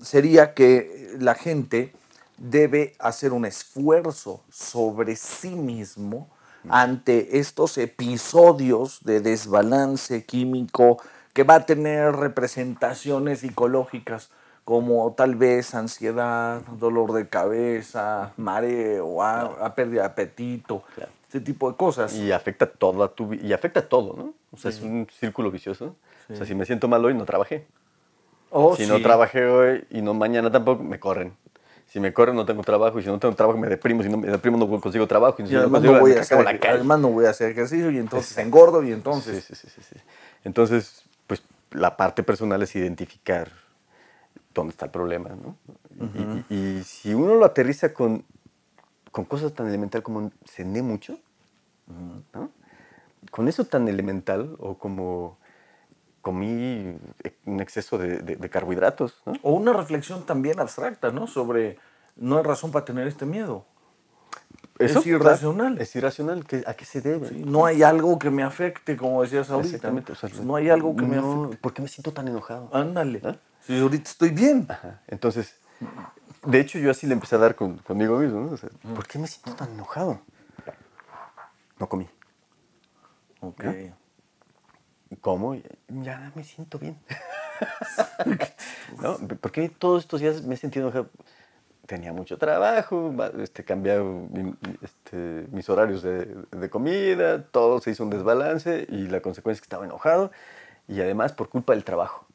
sería que la gente debe hacer un esfuerzo sobre sí mismo ante estos episodios de desbalance químico que va a tener representaciones psicológicas como tal vez ansiedad, dolor de cabeza, mareo, a, pérdida de apetito, ese tipo de cosas. Y afecta todo tu y afecta todo, ¿no? O sea, es un círculo vicioso. O sea, si me siento mal hoy no trabajé. Oh, si no trabajé hoy y no mañana tampoco me corren si me corro, no tengo trabajo y si no tengo trabajo me deprimo, si no me deprimo no consigo trabajo. Y, además, no, voy a hacer, la no voy a hacer ejercicio y entonces engordo y entonces... Entonces, pues la parte personal es identificar dónde está el problema, y, si uno lo aterriza con, con cosas tan elemental como cené mucho, Con eso tan elemental o como comí un exceso de, carbohidratos. O una reflexión también abstracta, ¿no? Sobre no hay razón para tener este miedo. es irracional. es irracional. ¿A qué se debe? no hay algo que me afecte, como decías ahorita. no hay algo que me afecte. ¿Por qué me siento tan enojado? Ándale. ¿Ah? Si ahorita estoy bien. Entonces, de hecho, yo así le empecé a dar conmigo mismo. ¿Por qué me siento tan enojado? No comí. Ok. ¿Cómo? Ya me siento bien. ¿No? Porque todos estos días me he sentido... Tenía mucho trabajo, este, cambié este, mis horarios de, de, comida, todo se hizo un desbalance y la consecuencia es que estaba enojado y además por culpa del trabajo.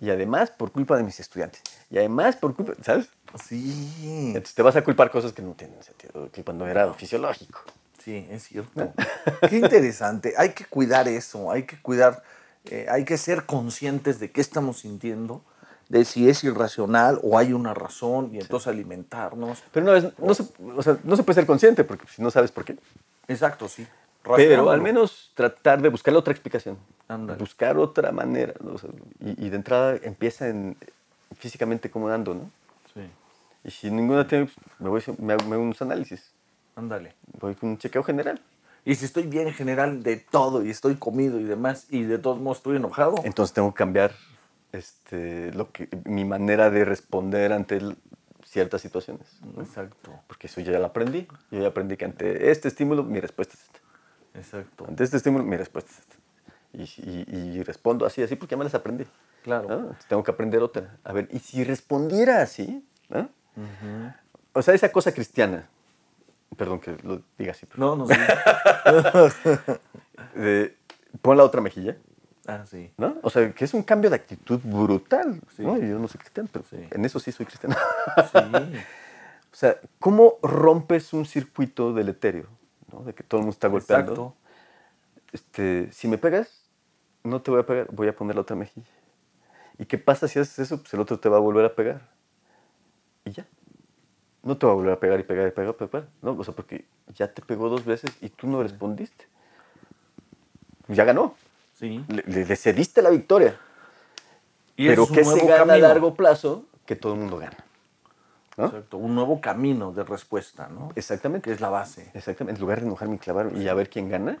Y además por culpa de mis estudiantes. Y además por culpa, ¿sabes? Sí. Entonces te vas a culpar cosas que no tienen sentido, que cuando era fisiológico. Sí, es cierto. Qué interesante. Hay que cuidar eso, hay que cuidar, eh, hay que ser conscientes de qué estamos sintiendo, de si es irracional o hay una razón y entonces alimentarnos. Pero no, no, se, puede ser consciente porque si no sabes por qué. Exacto, sí. Pero al menos tratar de buscar otra explicación, Anda. buscar otra manera. y, de entrada empieza en, físicamente como dando, ¿no? Sí. Y si ninguna tiene, pues, me me hago unos análisis. Ándale. Voy con un chequeo general. Y si estoy bien en general de todo y estoy comido y demás y de todos modos estoy enojado. Entonces tengo que cambiar este, lo que, mi manera de responder ante ciertas situaciones. Exacto. Porque eso ya lo aprendí. Yo ya aprendí que ante este estímulo mi respuesta es esta. Exacto. Ante este estímulo mi respuesta es esta. Y, respondo así, así porque ya me las aprendí. Claro. Tengo que aprender otra. A ver, y si respondiera así, o sea, esa cosa cristiana, Perdón que lo diga así. No, no pon la otra mejilla. Ah, sí. ¿No? O sea, que es un cambio de actitud brutal. Sí. Yo no soy cristiano, pero en eso sí soy cristiano. sí. O sea, ¿cómo rompes un circuito del ¿no? De que todo el mundo está golpeando. Este, si me pegas, no te voy a pegar, voy a poner la otra mejilla. ¿Y qué pasa si haces eso? Pues el otro te va a volver a pegar. Y ya no te va a volver a pegar y pegar y pegar, pero, o sea, porque ya te pegó dos veces y tú no respondiste. Ya ganó. Sí. Le, le cediste la victoria. Y pero es que se gana a largo plazo que todo el mundo gana. Exacto, un nuevo camino de respuesta, ¿no? Exactamente. Que es la base. Exactamente, en lugar de enojarme y clavar y a ver quién gana.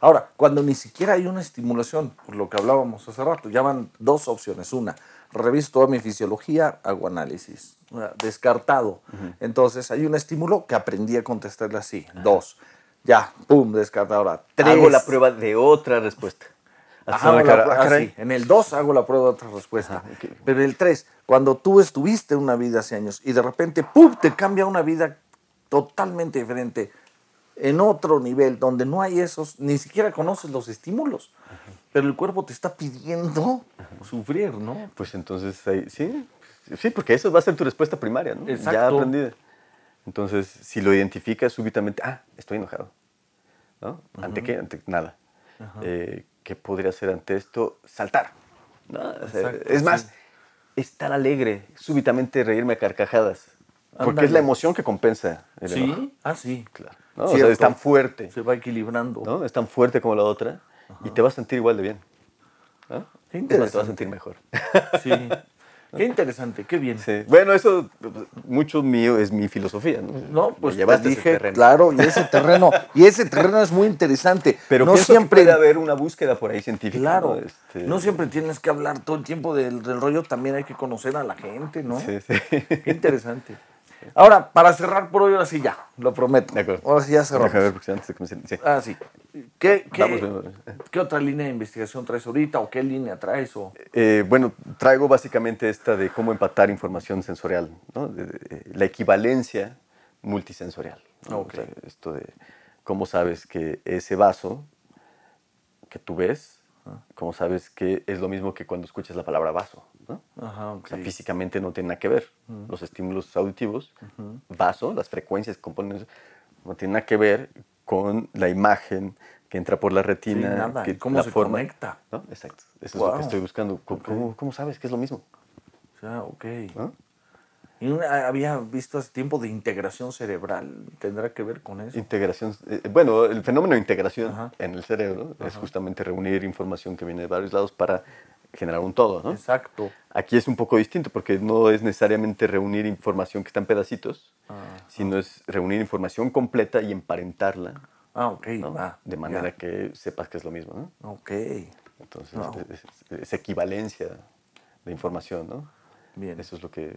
Ahora, cuando ni siquiera hay una estimulación, por lo que hablábamos hace rato, ya van dos opciones. Una, reviso toda mi fisiología, hago análisis. Descartado. Entonces, hay un estímulo que aprendí a contestarle así. Dos. Ya, pum, descartado. Tres. Hago la prueba de otra respuesta. Ah, así En el dos hago la prueba de otra respuesta. Pero en el tres, cuando tú estuviste una vida hace años y de repente, ¡pum!, te cambia una vida totalmente diferente, en otro nivel, donde no hay esos, ni siquiera conoces los estímulos pero el cuerpo te está pidiendo sufrir, ¿no? Pues entonces sí, sí, porque eso va a ser tu respuesta primaria, ¿no? Exacto. Ya aprendida. Entonces, si lo identificas súbitamente, ah, estoy enojado, ¿no? ¿Ante qué? Ante nada. Eh, ¿Qué podría hacer ante esto? Saltar. ¿no? es más, estar alegre, súbitamente reírme a carcajadas. Porque es la emoción que compensa. El sí, ah, sí. Claro. O sea, es tan fuerte. Se va equilibrando. Es tan fuerte como la otra y te vas a sentir igual de bien. ¿Ah? te vas a sentir mejor. Sí. Qué interesante, qué bien. Bueno, eso mucho mío es mi filosofía. No, no pues ya dije, claro, y ese terreno, y ese terreno es muy interesante. Pero no siempre que puede haber una búsqueda por ahí científica. Claro, este, ¿no? siempre tienes que hablar todo el tiempo del, del, rollo, también hay que conocer a la gente, ¿no? Sí, sí. Qué interesante. Ahora, para cerrar por hoy, ahora sí ya, lo prometo. Ahora sí ya cerramos. A ver, porque antes de que Ah, sí. ¿Qué, otra línea de investigación traes ahorita o qué línea traes? O? Eh, bueno, traigo básicamente esta de cómo empatar información sensorial, eh, la equivalencia multisensorial. Ah, esto de cómo sabes que ese vaso que tú ves, ah. cómo sabes que es lo mismo que cuando escuchas la palabra vaso físicamente no tiene nada que ver. Los estímulos auditivos, vaso, las frecuencias que componen, no tiene nada que ver con la imagen que entra por la retina. Que ¿Cómo la se conecta? Exacto, eso es lo que estoy buscando. ¿Cómo, sabes que es lo mismo? O sea, ok. había visto hace tiempo de integración cerebral, ¿tendrá que ver con eso? Integración, eh, eh, bueno, el fenómeno de integración en el cerebro es justamente reunir información que viene de varios lados para generar un todo, ¿no? Exacto. Aquí es un poco distinto porque no es necesariamente reunir información que está en pedacitos, sino es reunir información completa y emparentarla. Ah, de manera que sepas que es lo mismo, ¿no? Ok. Entonces, este, es, equivalencia de información, ¿no? Bien. Eso es lo que...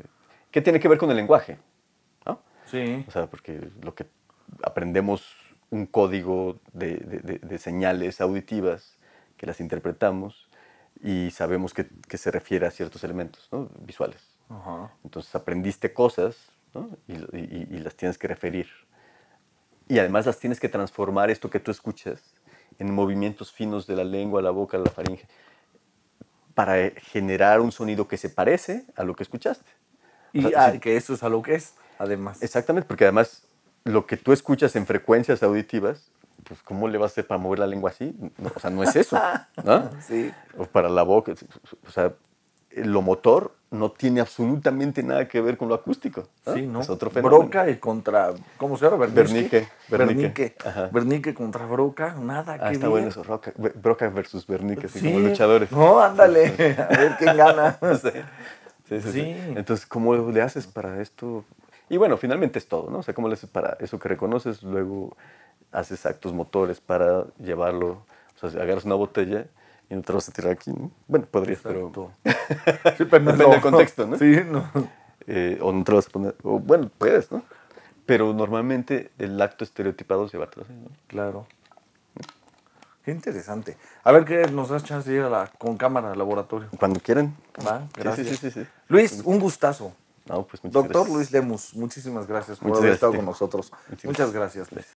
¿Qué tiene que ver con el lenguaje? Sí. O sea, porque lo que aprendemos un código de señales auditivas que las interpretamos y sabemos que, se refiere a ciertos elementos visuales. Entonces aprendiste cosas y, las tienes que referir. Y además las tienes que transformar esto que tú escuchas en movimientos finos de la lengua, la boca, la faringe, para generar un sonido que se parece a lo que escuchaste. Y que eso es a lo que es, además. Exactamente, porque además lo que tú escuchas en frecuencias auditivas pues ¿cómo le vas a hacer para mover la lengua así? o sea, no es eso, ¿no? O para la boca, o sea, lo motor no tiene absolutamente nada que ver con lo acústico. Sí, ¿no? Es otro fenómeno. Broca y contra, ¿cómo se llama? Bernique. Bernique. Bernique, contra Broca, nada ah, que está bueno eso, Broca versus Bernique, así como luchadores. No, ándale, a ver quién gana. sí, sí. Entonces, ¿cómo le haces para esto? Y bueno, finalmente es todo, ¿no? O sea, ¿cómo le haces para eso que reconoces? Luego haces actos motores para llevarlo. O sea, agarras una botella y no te vas a tirar aquí, Bueno, podrías, ser. pero. sí, Depende del contexto, ¿no? Sí, no. Eh, o no te vas a poner. bueno, puedes, ¿no? Pero normalmente el acto estereotipado va a así, ¿no? Claro. Qué interesante. A ver, ¿qué nos das chance de ir a la, con cámara al laboratorio? Cuando quieran. Va, gracias. Sí, sí, sí, Luis, un gustazo. Pues, Doctor Luis Lemus, muchísimas gracias por haber estado con nosotros. Muchas, gracias.